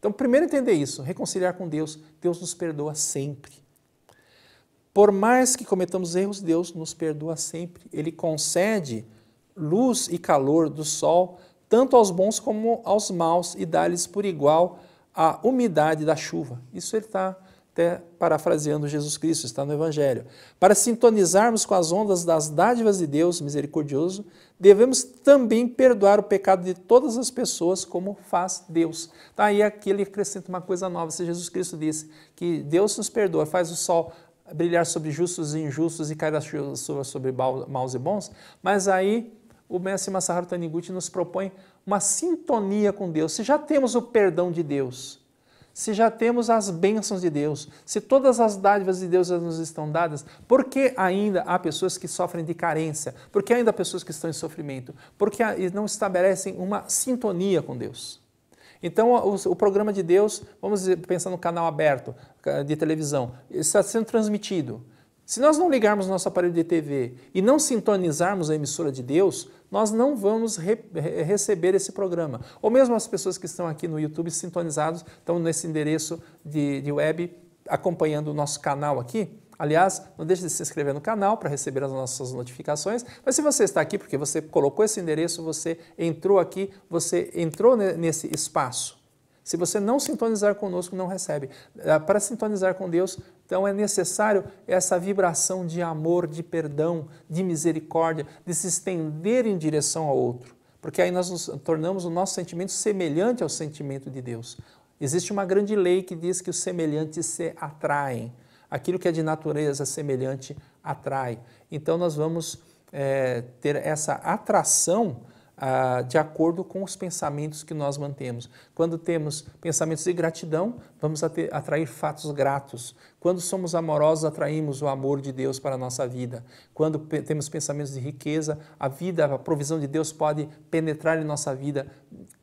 Então, primeiro entender isso, reconciliar com Deus, Deus nos perdoa sempre. Por mais que cometamos erros, Deus nos perdoa sempre. Ele concede luz e calor do sol tanto aos bons como aos maus, e dá-lhes por igual a umidade da chuva. Isso ele está até parafraseando Jesus Cristo, está no Evangelho. Para sintonizarmos com as ondas das dádivas de Deus misericordioso, devemos também perdoar o pecado de todas as pessoas, como faz Deus. Tá? E aqui ele acrescenta uma coisa nova: se Jesus Cristo disse que Deus nos perdoa, faz o sol brilhar sobre justos e injustos e cair a chuva sobre maus e bons, mas aí o Mestre Masaharu Taniguchi nos propõe uma sintonia com Deus. Se já temos o perdão de Deus, se já temos as bênçãos de Deus, se todas as dádivas de Deus nos estão dadas, por que ainda há pessoas que sofrem de carência? Por que ainda há pessoas que estão em sofrimento? Por que não estabelecem uma sintonia com Deus? Então, o, o programa de Deus, vamos pensar no canal aberto de televisão, está sendo transmitido. Se nós não ligarmos nosso aparelho de TV e não sintonizarmos a emissora de Deus, nós não vamos re receber esse programa. Ou mesmo as pessoas que estão aqui no YouTube sintonizados, estão nesse endereço de, de web acompanhando o nosso canal aqui. Aliás, não deixe de se inscrever no canal para receber as nossas notificações. Mas se você está aqui porque você colocou esse endereço, você entrou aqui, você entrou nesse espaço. Se você não sintonizar conosco, não recebe. Ah, para sintonizar com Deus, então é necessário essa vibração de amor, de perdão, de misericórdia, de se estender em direção ao outro, porque aí nós nos tornamos o nosso sentimento semelhante ao sentimento de Deus. Existe uma grande lei que diz que os semelhantes se atraem. Aquilo que é de natureza semelhante atrai. Então nós vamos é, ter essa atração de acordo com os pensamentos que nós mantemos. Quando temos pensamentos de gratidão, vamos atrair fatos gratos. Quando somos amorosos, atraímos o amor de Deus para a nossa vida. Quando temos pensamentos de riqueza, a vida, a provisão de Deus pode penetrar em nossa vida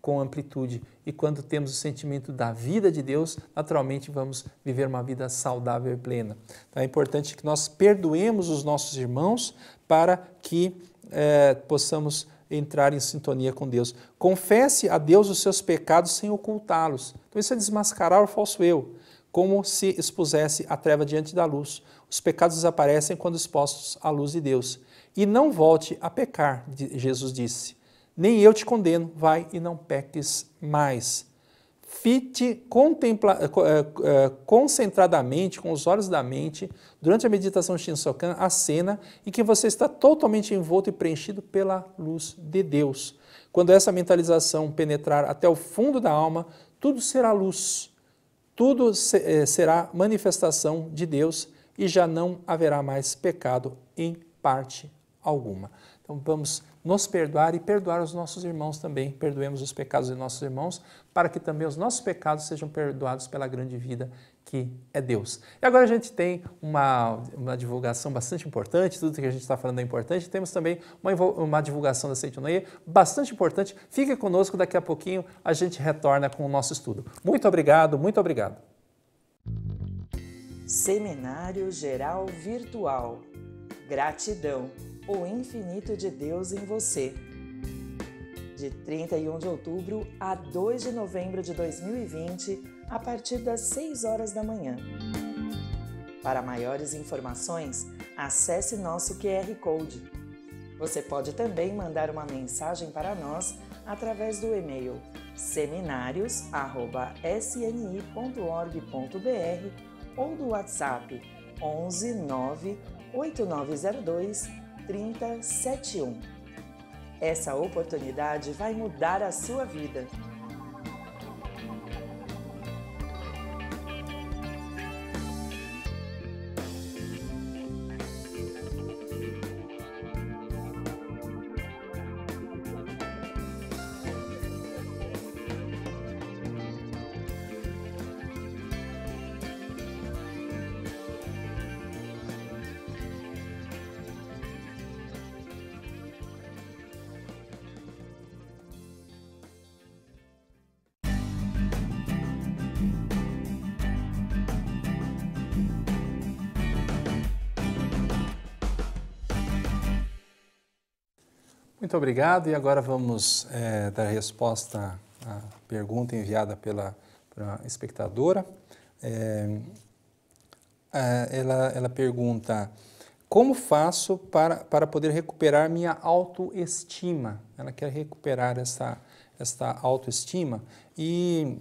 com amplitude. E quando temos o sentimento da vida de Deus, naturalmente vamos viver uma vida saudável e plena. Então é importante que nós perdoemos os nossos irmãos para que eh, possamos entrar em sintonia com Deus. Confesse a Deus os seus pecados sem ocultá-los. Então, isso é desmascarar o falso eu, como se expusesse a treva diante da luz. Os pecados desaparecem quando expostos à luz de Deus. E não volte a pecar, Jesus disse. Nem eu te condeno, vai e não peques mais. Fite contempla, eh, eh, eh, concentradamente, com os olhos da mente, durante a meditação Shinsokan, a cena em que você está totalmente envolto e preenchido pela luz de Deus. Quando essa mentalização penetrar até o fundo da alma, tudo será luz, tudo será manifestação de Deus e já não haverá mais pecado em parte alguma. Então vamos nos perdoar e perdoar os nossos irmãos também. Perdoemos os pecados de nossos irmãos, para que também os nossos pecados sejam perdoados pela grande vida que é Deus. E agora a gente tem uma, uma divulgação bastante importante, tudo que a gente está falando é importante. Temos também uma, uma divulgação da Seitoneia bastante importante. Fique conosco, daqui a pouquinho a gente retorna com o nosso estudo. Muito obrigado, muito obrigado. Seminário Geral Virtual. Gratidão. O Infinito de Deus em Você. De 31 de outubro a 2 de novembro de 2020, a partir das 6 horas da manhã. Para maiores informações, acesse nosso QR Code. Você pode também mandar uma mensagem para nós através do e-mail seminários@sni.org.br ou do WhatsApp 11 9 8902 3071. Essa oportunidade vai mudar a sua vida. Muito obrigado. E agora vamos é, dar resposta à pergunta enviada pela, pela espectadora. É, é, ela, ela pergunta: Como faço para, para poder recuperar minha autoestima? Ela quer recuperar essa, essa autoestima e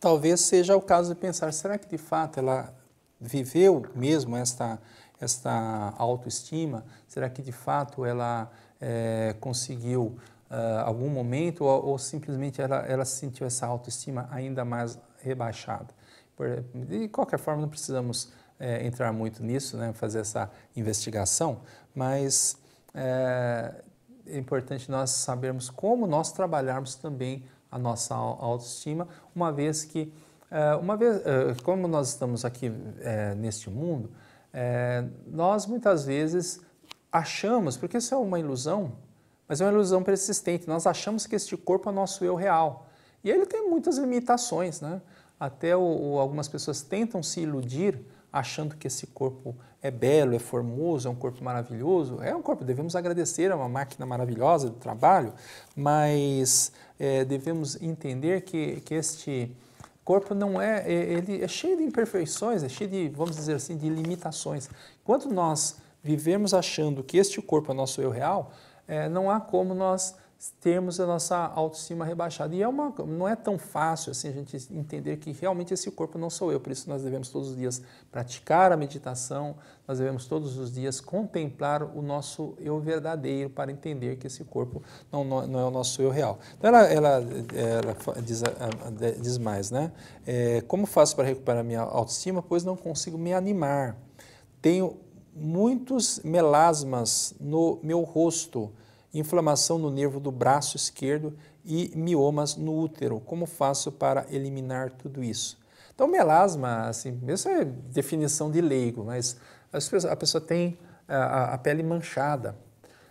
talvez seja o caso de pensar: será que de fato ela viveu mesmo esta, esta autoestima? Será que de fato ela é, conseguiu uh, algum momento ou, ou simplesmente ela, ela sentiu essa autoestima ainda mais rebaixada. Por, de qualquer forma, não precisamos é, entrar muito nisso, né, fazer essa investigação, mas é, é, importante nós sabermos como nós trabalharmos também a nossa autoestima, uma vez que, é, uma vez, é, como nós estamos aqui neste mundo, nós muitas vezes achamos, porque isso é uma ilusão, mas é uma ilusão persistente. Nós achamos que este corpo é o nosso eu real. E ele tem muitas limitações, né? Até o, o, algumas pessoas tentam se iludir achando que esse corpo é belo, é formoso, é um corpo maravilhoso. É um corpo, devemos agradecer, é uma máquina maravilhosa do trabalho, mas é, devemos entender que, que este corpo não é, é, ele é cheio de imperfeições, é cheio de, vamos dizer assim, de limitações. Quando nós vivermos achando que este corpo é nosso eu real, é, não há como nós termos a nossa autoestima rebaixada. E é uma, não é tão fácil assim a gente entender que realmente esse corpo não sou eu. Por isso nós devemos todos os dias praticar a meditação, nós devemos todos os dias contemplar o nosso eu verdadeiro para entender que esse corpo não, não, é o nosso eu real. Então ela, ela, ela diz, diz, mais, né? É, como faço para recuperar minha autoestima? Pois não consigo me animar. Tenho muitos melasmas no meu rosto, inflamação no nervo do braço esquerdo e miomas no útero. Como faço para eliminar tudo isso? Então, melasma, assim, essa é definição de leigo, mas a pessoa tem a, a pele manchada.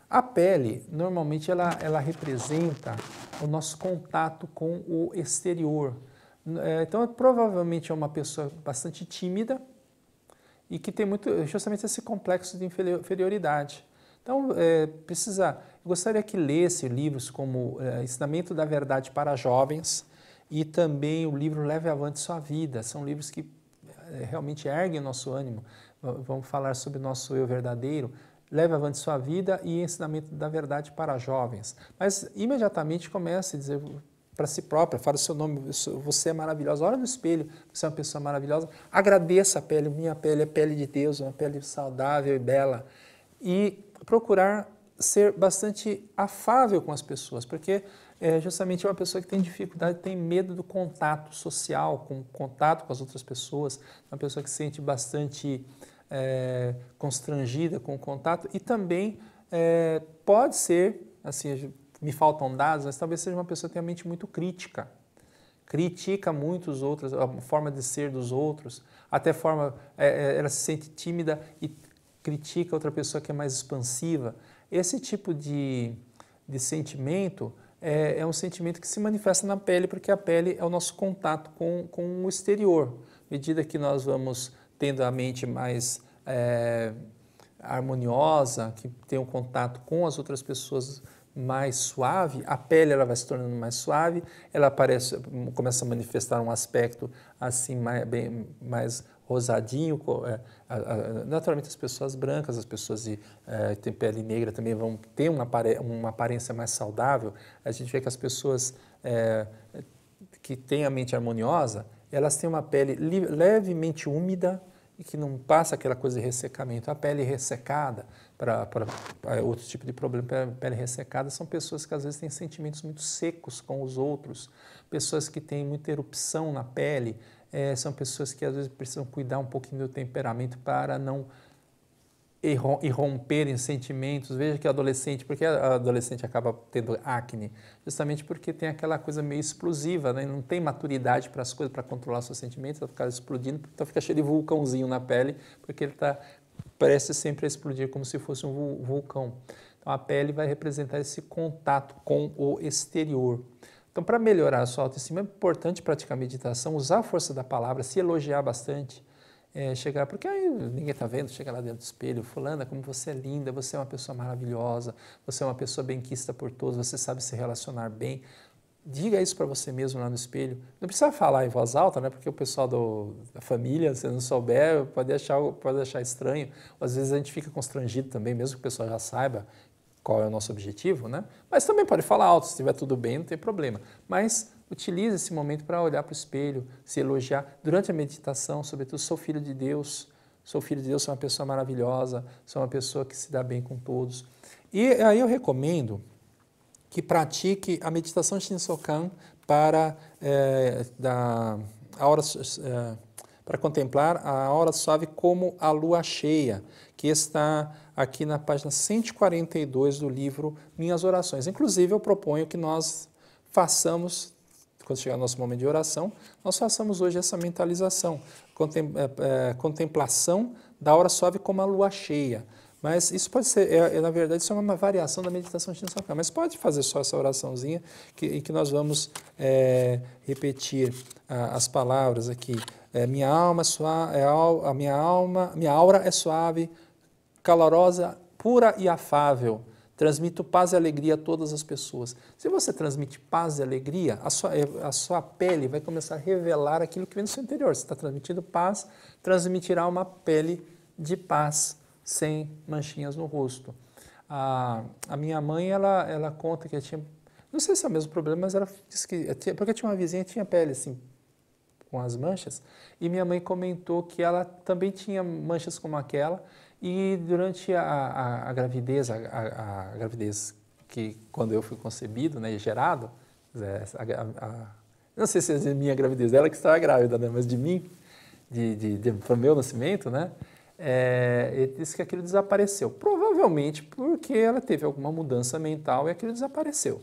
A pele, normalmente, ela, ela representa o nosso contato com o exterior. É, então, provavelmente é uma pessoa bastante tímida, e que tem muito justamente esse complexo de inferioridade. Então, é, precisa, eu gostaria que lesse livros como é, Ensinamento da Verdade para Jovens e também o livro Leve Avante Sua Vida. São livros que é, realmente erguem o nosso ânimo. Vamos falar sobre o nosso eu verdadeiro. Leve Avante Sua Vida e Ensinamento da Verdade para Jovens. Mas imediatamente comece a dizer, para si própria, fala o seu nome, você é maravilhosa, olha no espelho, você é uma pessoa maravilhosa, agradeça a pele, minha pele é pele de Deus, uma pele saudável e bela, e procurar ser bastante afável com as pessoas, porque é justamente é uma pessoa que tem dificuldade, tem medo do contato social, com contato com as outras pessoas, é uma pessoa que se sente bastante é, constrangida com o contato e também é, pode ser, assim, me faltam dados, mas talvez seja uma pessoa que tem a mente muito crítica. Critica muito os outros, a forma de ser dos outros, até forma, é, é, ela se sente tímida e critica outra pessoa que é mais expansiva. Esse tipo de, de sentimento é, é, um sentimento que se manifesta na pele, porque a pele é o nosso contato com, com o exterior. À medida que nós vamos tendo a mente mais é, harmoniosa, que tem um contato com as outras pessoas mais suave, a pele ela vai se tornando mais suave, ela aparece, começa a manifestar um aspecto assim mais, bem, mais rosadinho. É, naturalmente as pessoas brancas, as pessoas de é, pele negra também vão ter uma, uma aparência mais saudável. A gente vê que as pessoas é, que têm a mente harmoniosa, elas têm uma pele levemente úmida, e que não passa aquela coisa de ressecamento. A pele ressecada, para é outro tipo de problema, pele ressecada, são pessoas que às vezes têm sentimentos muito secos com os outros, pessoas que têm muita erupção na pele, é, são pessoas que às vezes precisam cuidar um pouquinho do temperamento para não irromper em sentimentos. Veja que adolescente, porque a adolescente acaba tendo acne, justamente porque tem aquela coisa meio explosiva, né? não tem maturidade para as coisas, para controlar seus sentimentos, ela fica explodindo, então fica cheio de vulcãozinho na pele, porque ele tá, parece sempre a explodir como se fosse um vulcão. Então a pele vai representar esse contato com o exterior. Então, para melhorar a sua autoestima, é importante praticar meditação, usar a força da palavra, se elogiar bastante é, chegar, porque aí ninguém está vendo, chega lá dentro do espelho, fulana, como você é linda, você é uma pessoa maravilhosa, você é uma pessoa benquista por todos, você sabe se relacionar bem. Diga isso para você mesmo lá no espelho. Não precisa falar em voz alta, né? Porque o pessoal do, da família, se não souber, pode achar, pode achar estranho. Às vezes a gente fica constrangido também, mesmo que o pessoal já saiba qual é o nosso objetivo, né? Mas também pode falar alto, se estiver tudo bem, não tem problema. Mas Utilize esse momento para olhar para o espelho, se elogiar durante a meditação, sobretudo sou filho de Deus, sou filho de Deus, sou uma pessoa maravilhosa, sou uma pessoa que se dá bem com todos. E aí eu recomendo que pratique a meditação Shinsokan para é, da a hora é, para contemplar a hora suave como a lua cheia, que está aqui na página 142 do livro Minhas Orações. Inclusive, eu proponho que nós façamos quando chegar o nosso momento de oração, nós façamos hoje essa mentalização, contem, é, é, contemplação da hora suave como a lua cheia. Mas isso pode ser, é, é na verdade, isso é uma variação da meditação shinsakan, mas pode fazer só essa oraçãozinha que, em que nós vamos é, repetir a, as palavras aqui. É, minha alma suave, a minha alma, minha aura é suave, calorosa, pura e afável. Transmito paz e alegria a todas as pessoas. Se você transmite paz e alegria, a sua, é, a sua pele vai começar a revelar aquilo que vem no seu interior. Se está transmitindo paz, transmitirá uma pele de paz, sem manchinhas no rosto. A, a minha mãe, ela, ela conta que tinha, não sei se é o mesmo problema, mas ela disse que, eh, porque tinha uma vizinha que tinha pele assim, com as manchas, e minha mãe comentou que ela também tinha manchas como aquela, e durante a, a, a gravidez, a, a, gravidez que quando eu fui concebido, né, e gerado, é, não sei se é minha gravidez, ela que estava grávida, né, mas de mim, de, de, de para o meu nascimento, né, é, ele disse que aquilo desapareceu. Provavelmente porque ela teve alguma mudança mental e aquilo desapareceu.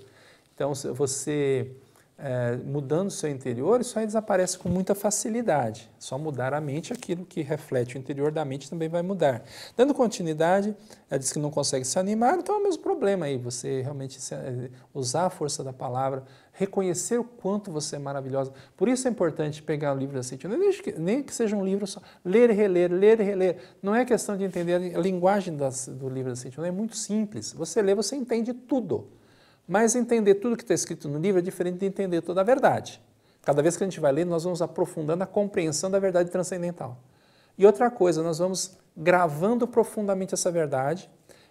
Então, você é, mudando seu interior, isso aí desaparece com muita facilidade. Só mudar a mente, aquilo que reflete o interior da mente também vai mudar. Dando continuidade, ela diz que não consegue se animar, então é o mesmo problema aí, você realmente eh, usar a força da palavra, reconhecer o quanto você é maravilhosa. Por isso é importante pegar o livro da Cintia, nem que seja um livro só, ler e reler, ler e reler. Não é questão de entender a linguagem das, do livro da Cintia, é muito simples. Você lê, você entende tudo. Mas entender tudo que está escrito no livro é diferente de entender toda a verdade. Cada vez que a gente vai lendo, nós vamos aprofundando a compreensão da verdade transcendental. E outra coisa, nós vamos gravando profundamente essa verdade.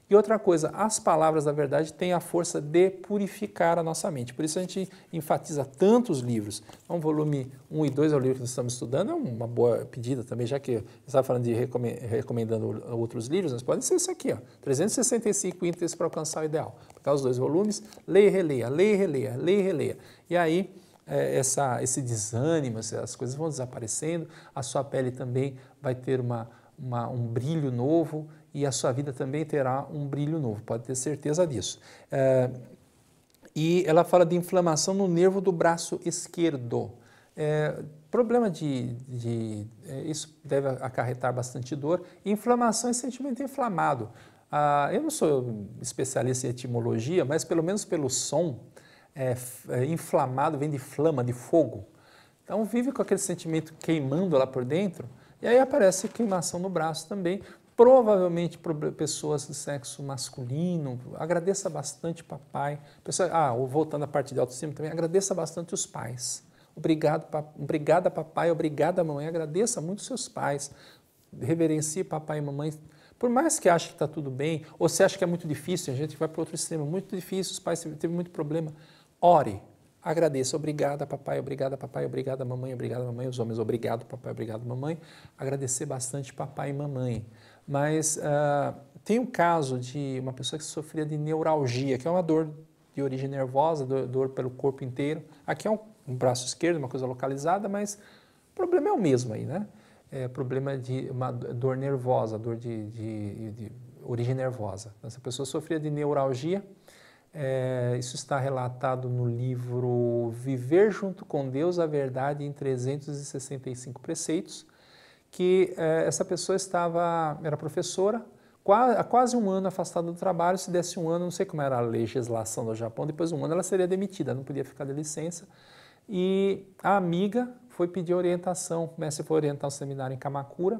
E outra coisa, as palavras da verdade têm a força de purificar a nossa mente. Por isso a gente enfatiza tanto os livros. Então, volume 1 e 2 é o livro que nós estamos estudando, é uma boa pedida também, já que você estava falando de recomendando outros livros, mas pode ser esse aqui, ó, 365 itens para alcançar o ideal. Tá, os dois volumes, leia e releia, leia e releia, leia e releia. E aí é, essa, esse desânimo, as coisas vão desaparecendo, a sua pele também vai ter uma, uma, um brilho novo e a sua vida também terá um brilho novo, pode ter certeza disso. É, e ela fala de inflamação no nervo do braço esquerdo. É, problema de, de, é, isso deve acarretar bastante dor. Inflamação é sentimento inflamado. Ah, eu não sou especialista em etimologia, mas pelo menos pelo som, é, é, inflamado vem de flama, de fogo. Então vive com aquele sentimento queimando lá por dentro, e aí aparece queimação no braço também, provavelmente para pessoas de sexo masculino. Agradeça bastante papai. Pessoa, ah, voltando à parte de autoestima também, agradeça bastante os pais. Obrigado, papai, obrigada papai, obrigada mamãe, agradeça muito seus pais. Reverencie papai e mamãe por mais que ache que está tudo bem, ou se acha que é muito difícil, a gente vai para outro extremo, muito difícil, os pais teve muito problema. Ore, agradeça, obrigada papai, obrigada papai, obrigada mamãe, obrigada mamãe, os homens, obrigado papai, obrigado mamãe. Agradecer bastante papai e mamãe. Mas uh, tem um caso de uma pessoa que sofria de neuralgia, que é uma dor de origem nervosa, dor, dor pelo corpo inteiro. Aqui é um, um braço esquerdo, uma coisa localizada, mas o problema é o mesmo aí, né? é, problema de uma dor nervosa, dor de, de, de origem nervosa. Então, essa pessoa sofria de neuralgia. É, isso está relatado no livro Viver junto com Deus, a Verdade em 365 Preceitos, que é, essa pessoa estava, era professora, há quase um ano afastada do trabalho, se desse um ano, não sei como era a legislação do Japão, depois de um ano ela seria demitida, não podia ficar de licença. E a amiga foi pedir orientação. O mestre foi orientar o seminário em Kamakura.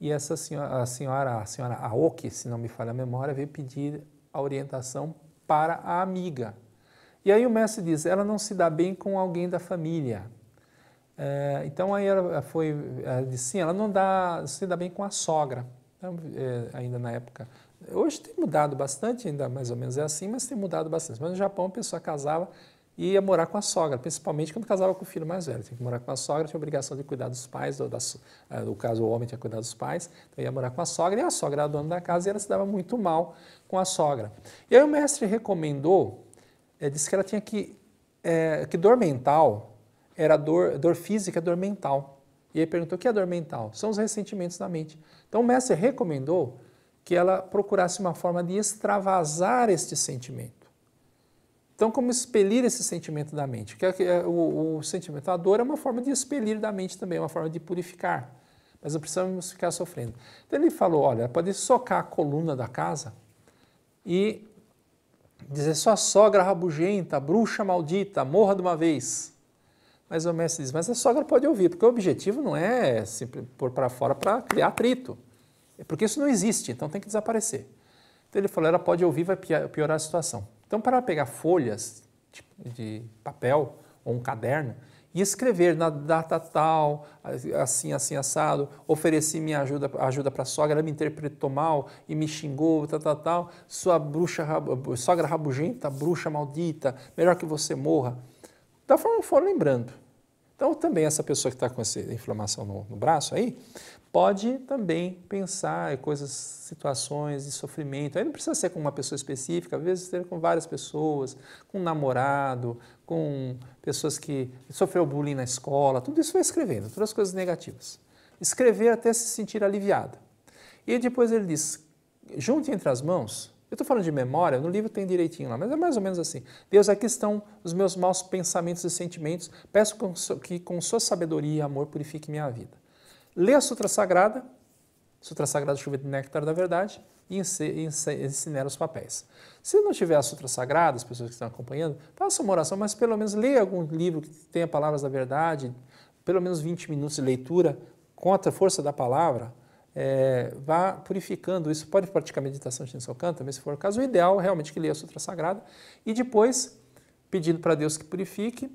E essa senhora, a senhora, a senhora Aoki, se não me falha a memória, veio pedir a orientação para a amiga. E aí o mestre diz: ela não se dá bem com alguém da família. É, então aí ela foi, ela disse, sim, ela não dá, se dá bem com a sogra, então, é, ainda na época. Hoje tem mudado bastante, ainda mais ou menos é assim, mas tem mudado bastante. Mas no Japão a pessoa casava e ia morar com a sogra, principalmente quando casava com o filho mais velho. Tinha que morar com a sogra, tinha a obrigação de cuidar dos pais, ou eh, no caso o homem tinha que cuidar dos pais, então ia morar com a sogra, e a sogra era dona da casa e ela se dava muito mal com a sogra. E aí o mestre recomendou, é, disse que ela tinha que, é, que dor mental era dor, dor física, dor mental. E aí perguntou, o que é dor mental? São os ressentimentos da mente. Então o mestre recomendou que ela procurasse uma forma de extravasar este sentimento. Então, como expelir esse sentimento da mente? Que é é, o, o sentimento da dor é uma forma de expelir da mente também, é uma forma de purificar. Mas não precisamos ficar sofrendo. Então, ele falou: olha, pode socar a coluna da casa e dizer sua sogra rabugenta, bruxa maldita, morra de uma vez. Mas o mestre diz: mas a sogra pode ouvir, porque o objetivo não é sempre pôr para fora para criar atrito. É porque isso não existe, então tem que desaparecer. Então, ele falou: ela pode ouvir, vai piorar a situação. Então, para pegar folhas tipo, de papel ou um caderno e escrever na data tal, assim, assim, assado, ofereci minha ajuda ajuda para a sogra, ela me interpretou mal e me xingou, tal, tal, tal, sua bruxa, sogra rabugenta, bruxa maldita, melhor que você morra. Da forma que for lembrando. Então, também essa pessoa que está com essa inflamação no, no braço aí, pode também pensar em coisas, situações de sofrimento. Aí não precisa ser com uma pessoa específica, às vezes ser com várias pessoas, com um namorado, com pessoas que sofreu bullying na escola, tudo isso vai escrevendo, todas as coisas negativas. Escrever até se sentir aliviada. E depois ele diz, junte entre as mãos, eu estou falando de memória, no livro tem direitinho lá, mas é mais ou menos assim. Deus, aqui estão os meus maus pensamentos e sentimentos, peço que com sua sabedoria e amor purifique minha vida lê a Sutra Sagrada, Sutra Sagrada Chuva de Néctar da Verdade, e incinera os papéis. Se não tiver a Sutra Sagrada, as pessoas que estão acompanhando, faça uma oração, mas pelo menos leia algum livro que tenha palavras da verdade, pelo menos 20 minutos de leitura, com a força da palavra, é, vá purificando isso. Pode praticar meditação de Shinsokan também, se for o caso. O ideal é realmente que leia a Sutra Sagrada e depois, pedindo para Deus que purifique,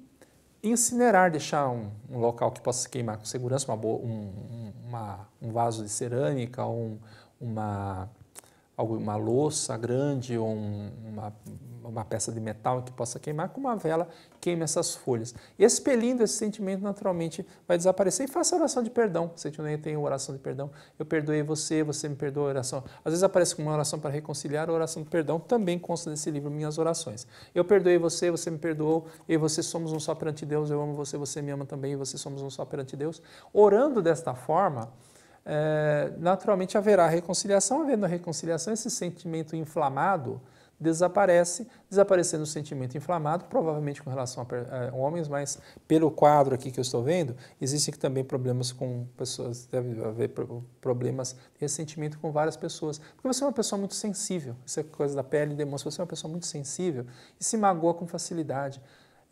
incinerar, deixar um, um local que possa se queimar com segurança, uma boa, um, uma, um vaso de cerâmica, um, uma, alguma louça grande ou um, uma uma peça de metal que possa queimar, com uma vela queime essas folhas. expelindo esse sentimento, naturalmente vai desaparecer. E faça a oração de perdão. Se não tem oração de perdão, eu perdoei você, você me perdoa a oração. Às vezes aparece com uma oração para reconciliar, a oração de perdão também consta desse livro, Minhas Orações. Eu perdoei você, você me perdoou, e você somos um só perante Deus, eu amo você, você me ama também, e você somos um só perante Deus. Orando desta forma, é, naturalmente haverá reconciliação. Havendo reconciliação, esse sentimento inflamado desaparece, desaparecendo o sentimento inflamado, provavelmente com relação a, homens, mas pelo quadro aqui que eu estou vendo, existem também problemas com pessoas, deve haver problemas de ressentimento com várias pessoas, porque você é uma pessoa muito sensível, essa é coisa da pele demonstra você é uma pessoa muito sensível e se magoa com facilidade.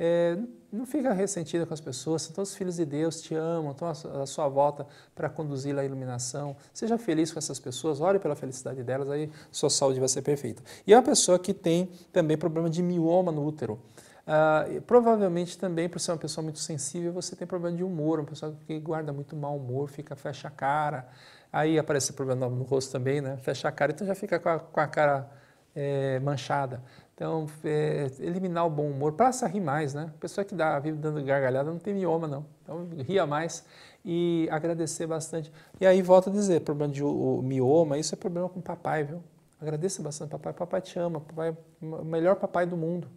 É, não fica ressentida com as pessoas, todos os filhos de Deus te amam, estão à sua volta para conduzir à iluminação. Seja feliz com essas pessoas, ore pela felicidade delas, aí sua saúde vai ser perfeita. E é uma pessoa que tem também problema de mioma no útero. Ah, provavelmente também, por ser uma pessoa muito sensível, você tem problema de humor, uma pessoa que guarda muito mau humor, fica, fecha a cara. Aí aparece problema no, no rosto também, né? Fecha a cara, então já fica com a, com a cara é, manchada. Então, é, eliminar o bom humor, Praça a rir mais, né? Pessoa que dá, vive dando gargalhada não tem mioma, não. Então, ria mais e agradecer bastante. E aí, volto a dizer, problema de o, o mioma, isso é problema com o papai, viu? Agradeça bastante papai, papai te ama, papai é o melhor papai do mundo.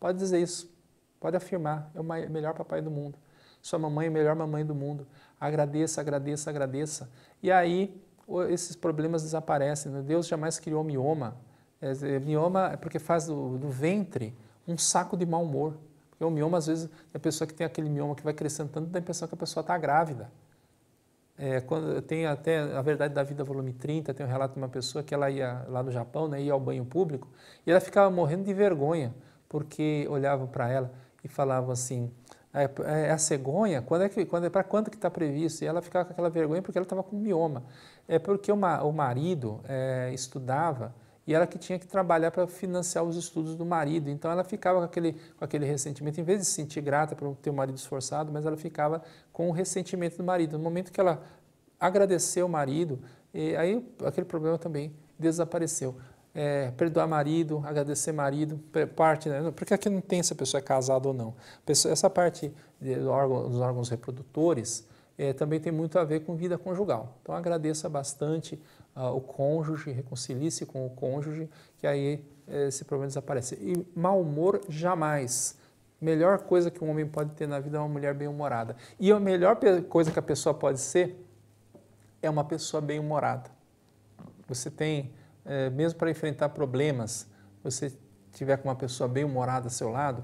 Pode dizer isso, pode afirmar, é o melhor papai do mundo. Sua mamãe é a melhor mamãe do mundo. Agradeça, agradeça, agradeça. E aí, esses problemas desaparecem. Né? Deus jamais criou mioma é, é, mioma é porque faz do, do, ventre um saco de mau humor. Porque o mioma, às vezes, é a pessoa que tem aquele mioma que vai crescendo tanto, dá a impressão que a pessoa está grávida. É, quando, tem até a verdade da vida volume 30, tem um relato de uma pessoa que ela ia lá no Japão, né, ia ao banho público, e ela ficava morrendo de vergonha, porque olhavam para ela e falavam assim, ah, é, é, é, a cegonha, quando é que, quando é, para quando que está previsto? E ela ficava com aquela vergonha porque ela estava com mioma. É porque o, o marido é, estudava e ela que tinha que trabalhar para financiar os estudos do marido. Então ela ficava com aquele, com aquele ressentimento, em vez de se sentir grata por ter o marido esforçado, mas ela ficava com o ressentimento do marido. No momento que ela agradeceu o marido, aí aquele problema também desapareceu. É, perdoar marido, agradecer marido, parte, né? porque aqui não tem se a pessoa é casada ou não. Essa parte do órgão, dos órgãos reprodutores é, também tem muito a ver com vida conjugal. Então agradeça bastante ah, o cônjuge, reconcilie-se com o cônjuge, que aí eh, esse problema desaparece. E mau humor, jamais. Melhor coisa que um homem pode ter na vida é uma mulher bem-humorada. E a melhor coisa que a pessoa pode ser é uma pessoa bem-humorada. Você tem, eh, mesmo para enfrentar problemas, você tiver com uma pessoa bem-humorada ao seu lado,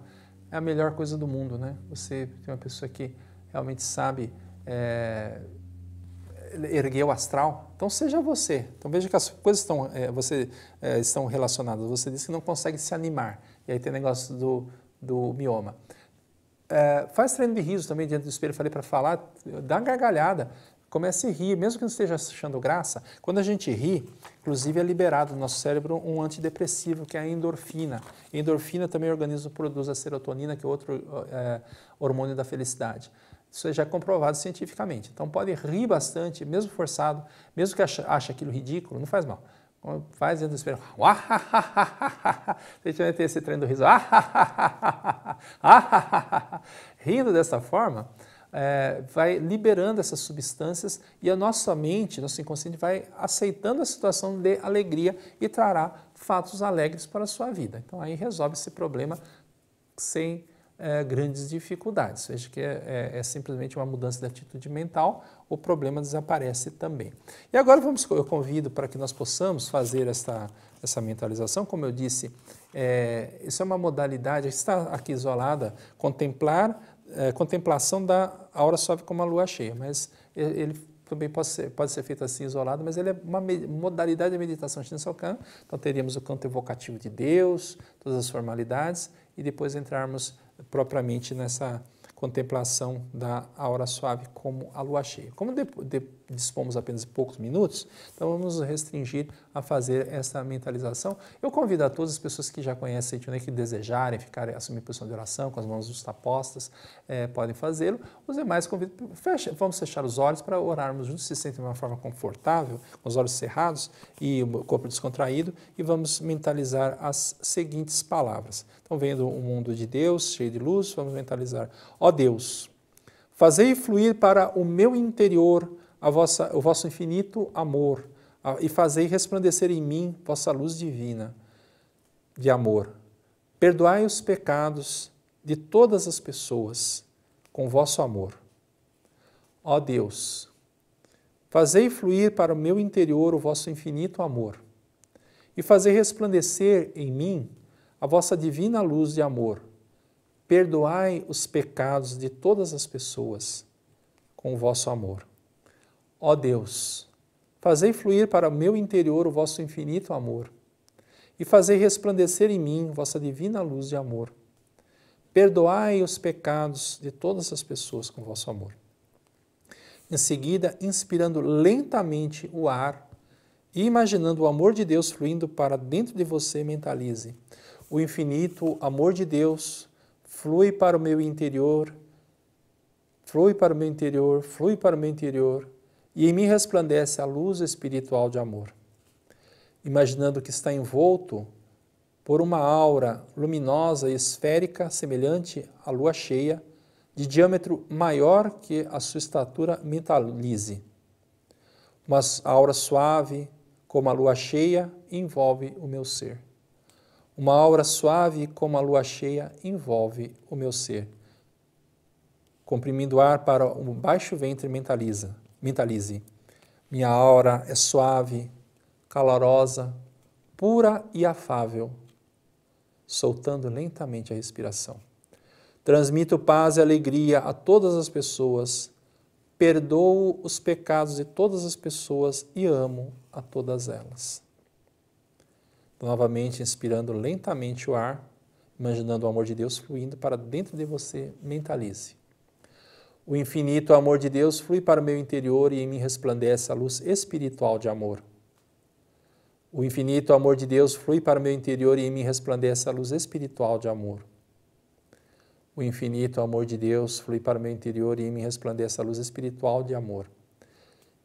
é a melhor coisa do mundo, né? Você tem uma pessoa que realmente sabe é, ergueu o astral. Então seja você. Então veja que as coisas estão, é, você, é, estão relacionadas. Você disse que não consegue se animar. E aí tem negócio do, do mioma. É, faz treino de riso também diante do espelho. Falei para falar, dá uma gargalhada. Comece a rir, mesmo que não esteja achando graça. Quando a gente ri, inclusive é liberado no nosso cérebro um antidepressivo, que é a endorfina. A endorfina também o organismo produz a serotonina, que é outro é, hormônio da felicidade. Isso já é comprovado cientificamente. Então pode rir bastante, mesmo forçado, mesmo que ache, ache aquilo ridículo, não faz mal. Faz dentro do espelho. Você vai ter esse trem do riso. Rindo dessa forma, é, vai liberando essas substâncias e a nossa mente, nosso inconsciente, vai aceitando a situação de alegria e trará fatos alegres para a sua vida. Então aí resolve esse problema sem é, grandes dificuldades. Veja que é, é, é, simplesmente uma mudança de atitude mental, o problema desaparece também. E agora vamos, eu convido para que nós possamos fazer essa, essa mentalização, como eu disse, é, isso é uma modalidade, está aqui isolada, contemplar, é, contemplação da aura suave como a lua cheia, mas ele também pode ser, pode ser feito assim isolado, mas ele é uma modalidade de meditação Shinsokan. Então teríamos o canto evocativo de Deus, todas as formalidades, e depois entrarmos propriamente nessa contemplação da aura suave como a lua cheia. Como de, de, dispomos apenas de poucos minutos, então vamos restringir a fazer essa mentalização. Eu convido a todas as pessoas que já conhecem né, que desejarem ficar, assumir posição de oração, com as mãos justapostas, é, podem fazê-lo. Os demais convido, fecha, vamos fechar os olhos para orarmos juntos, se sentem de uma forma confortável, com os olhos cerrados e o corpo descontraído, e vamos mentalizar as seguintes palavras. Então, vendo um mundo de Deus, cheio de luz, vamos mentalizar. Ó Ó Deus, fazei fluir para o meu interior vossa, o vosso infinito amor e fazei resplandecer em mim vossa luz divina de amor. Perdoai os pecados de todas as pessoas com vosso amor. Ó Deus, fazei fluir para o meu interior o vosso infinito amor e fazei resplandecer em mim a vossa divina luz de amor. Perdoai os pecados de todas as pessoas com o vosso amor. Ó Deus, fazei fluir para o meu interior o vosso infinito amor e fazei resplandecer em mim vossa divina luz de amor. Perdoai os pecados de todas as pessoas com vosso amor. Em seguida, inspirando lentamente o ar e imaginando o amor de Deus fluindo para dentro de você, mentalize o infinito amor de Deus flui para o meu interior, flui para o meu interior, flui para o meu interior, e em mim resplandece a luz espiritual de amor. Imaginando que está envolto por uma aura luminosa e esférica, semelhante à lua cheia, de diâmetro maior que a sua estatura mentalize. Uma aura suave, como a lua cheia, envolve o meu ser. Uma aura suave como a lua cheia envolve o meu ser. Comprimindo o ar para o baixo ventre mentaliza, mentalize. Minha aura é suave, calorosa, pura e afável, soltando lentamente a respiração. Transmito paz e alegria a todas as pessoas, perdoo os pecados de todas as pessoas e amo a todas elas. Novamente inspirando lentamente o ar, imaginando o amor de Deus fluindo para dentro de você, mentalize. O infinito amor de Deus flui para o meu interior e em mim resplandece a luz espiritual de amor. O infinito amor de Deus flui para o meu interior e em mim resplandece a luz espiritual de amor. O infinito amor de Deus flui para o meu interior e em mim resplandece a luz espiritual de amor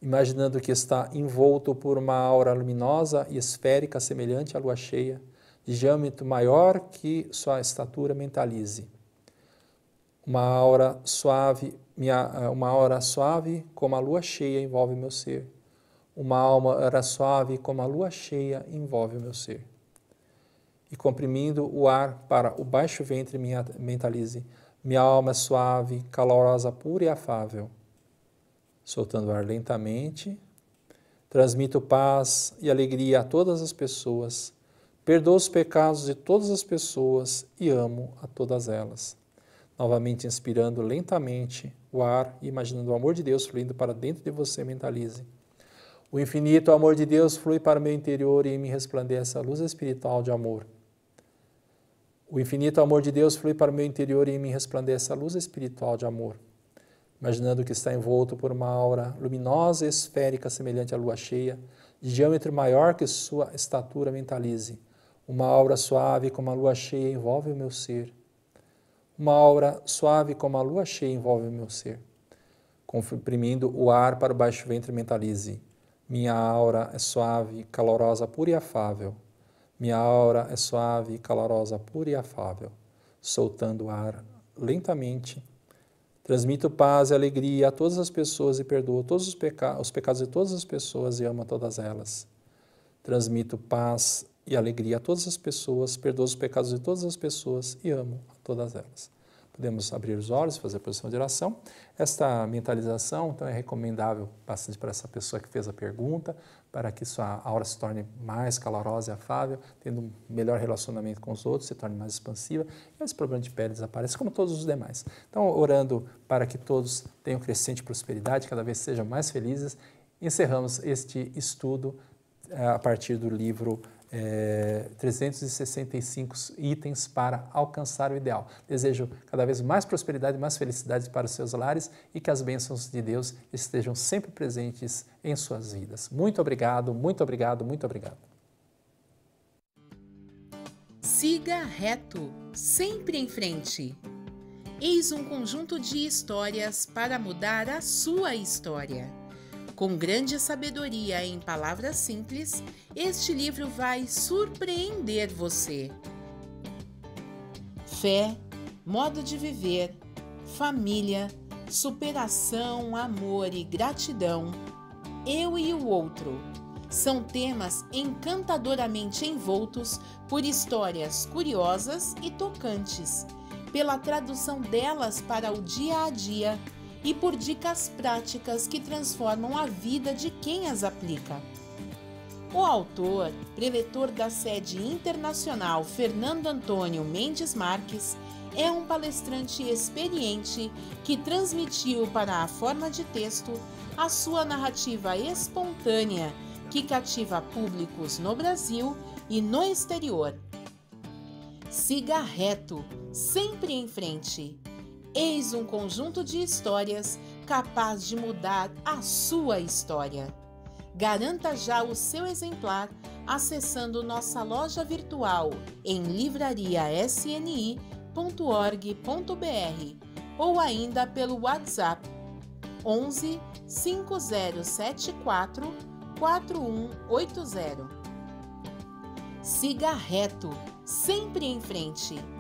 imaginando que está envolto por uma aura luminosa e esférica semelhante à lua cheia, de diâmetro maior que sua estatura mentalize. Uma aura suave, minha, eh, uma aura suave como a lua cheia envolve meu ser. Uma alma era suave como a lua cheia envolve o meu ser. E comprimindo o ar para o baixo ventre, minha, mentalize. Minha alma é suave, calorosa, pura e afável soltando o ar lentamente. Transmito paz e alegria a todas as pessoas. Perdoo os pecados de todas as pessoas e amo a todas elas. Novamente inspirando lentamente o ar e imaginando o amor de Deus fluindo para dentro de você, mentalize. O infinito amor de Deus flui para o meu interior e em mim resplandece a luz espiritual de amor. O infinito amor de Deus flui para o meu interior e em mim resplandece a luz espiritual de amor imaginando que está envolto por uma aura luminosa e esférica semelhante à lua cheia, de diâmetro maior que sua estatura mentalize. Uma aura suave como a lua cheia envolve o meu ser. Uma aura suave como a lua cheia envolve o meu ser. Comprimindo o ar para o baixo ventre mentalize. Minha aura é suave, calorosa, pura e afável. Minha aura é suave, calorosa, pura e afável. Soltando o ar lentamente Transmito paz e alegria a todas as pessoas e perdoo todos os, peca os pecados de todas as pessoas e amo a todas elas. Transmito paz e alegria a todas as pessoas, perdoo os pecados de todas as pessoas e amo a todas elas podemos abrir os olhos, fazer a posição de oração. Esta mentalização, então, é recomendável bastante para essa pessoa que fez a pergunta, para que sua aura se torne mais calorosa e afável, tendo um melhor relacionamento com os outros, se torne mais expansiva e esse problema de pele desaparece, como todos os demais. Então, orando para que todos tenham crescente prosperidade, cada vez sejam mais felizes, encerramos este estudo eh, a partir do livro é, 365 itens para alcançar o ideal. Desejo cada vez mais prosperidade, mais felicidade para os seus lares e que as bênçãos de Deus estejam sempre presentes em suas vidas. Muito obrigado, muito obrigado, muito obrigado. Siga reto, sempre em frente. Eis um conjunto de histórias para mudar a sua história. Com grande sabedoria em palavras simples, este livro vai surpreender você. Fé, modo de viver, família, superação, amor e gratidão, eu e o outro. São temas encantadoramente envoltos por histórias curiosas e tocantes, pela tradução delas para o dia a dia e por dicas práticas que transformam a vida de quem as aplica. O autor, preletor da sede internacional Fernando Antônio Mendes Marques, é um palestrante experiente que transmitiu para a forma de texto a sua narrativa espontânea que cativa públicos no Brasil e no exterior. Siga reto, sempre em frente. Eis um conjunto de histórias capaz de mudar a sua história. Garanta já o seu exemplar acessando nossa loja virtual em livrariasni.org.br ou ainda pelo WhatsApp 11 5074 4180. Siga reto, sempre em frente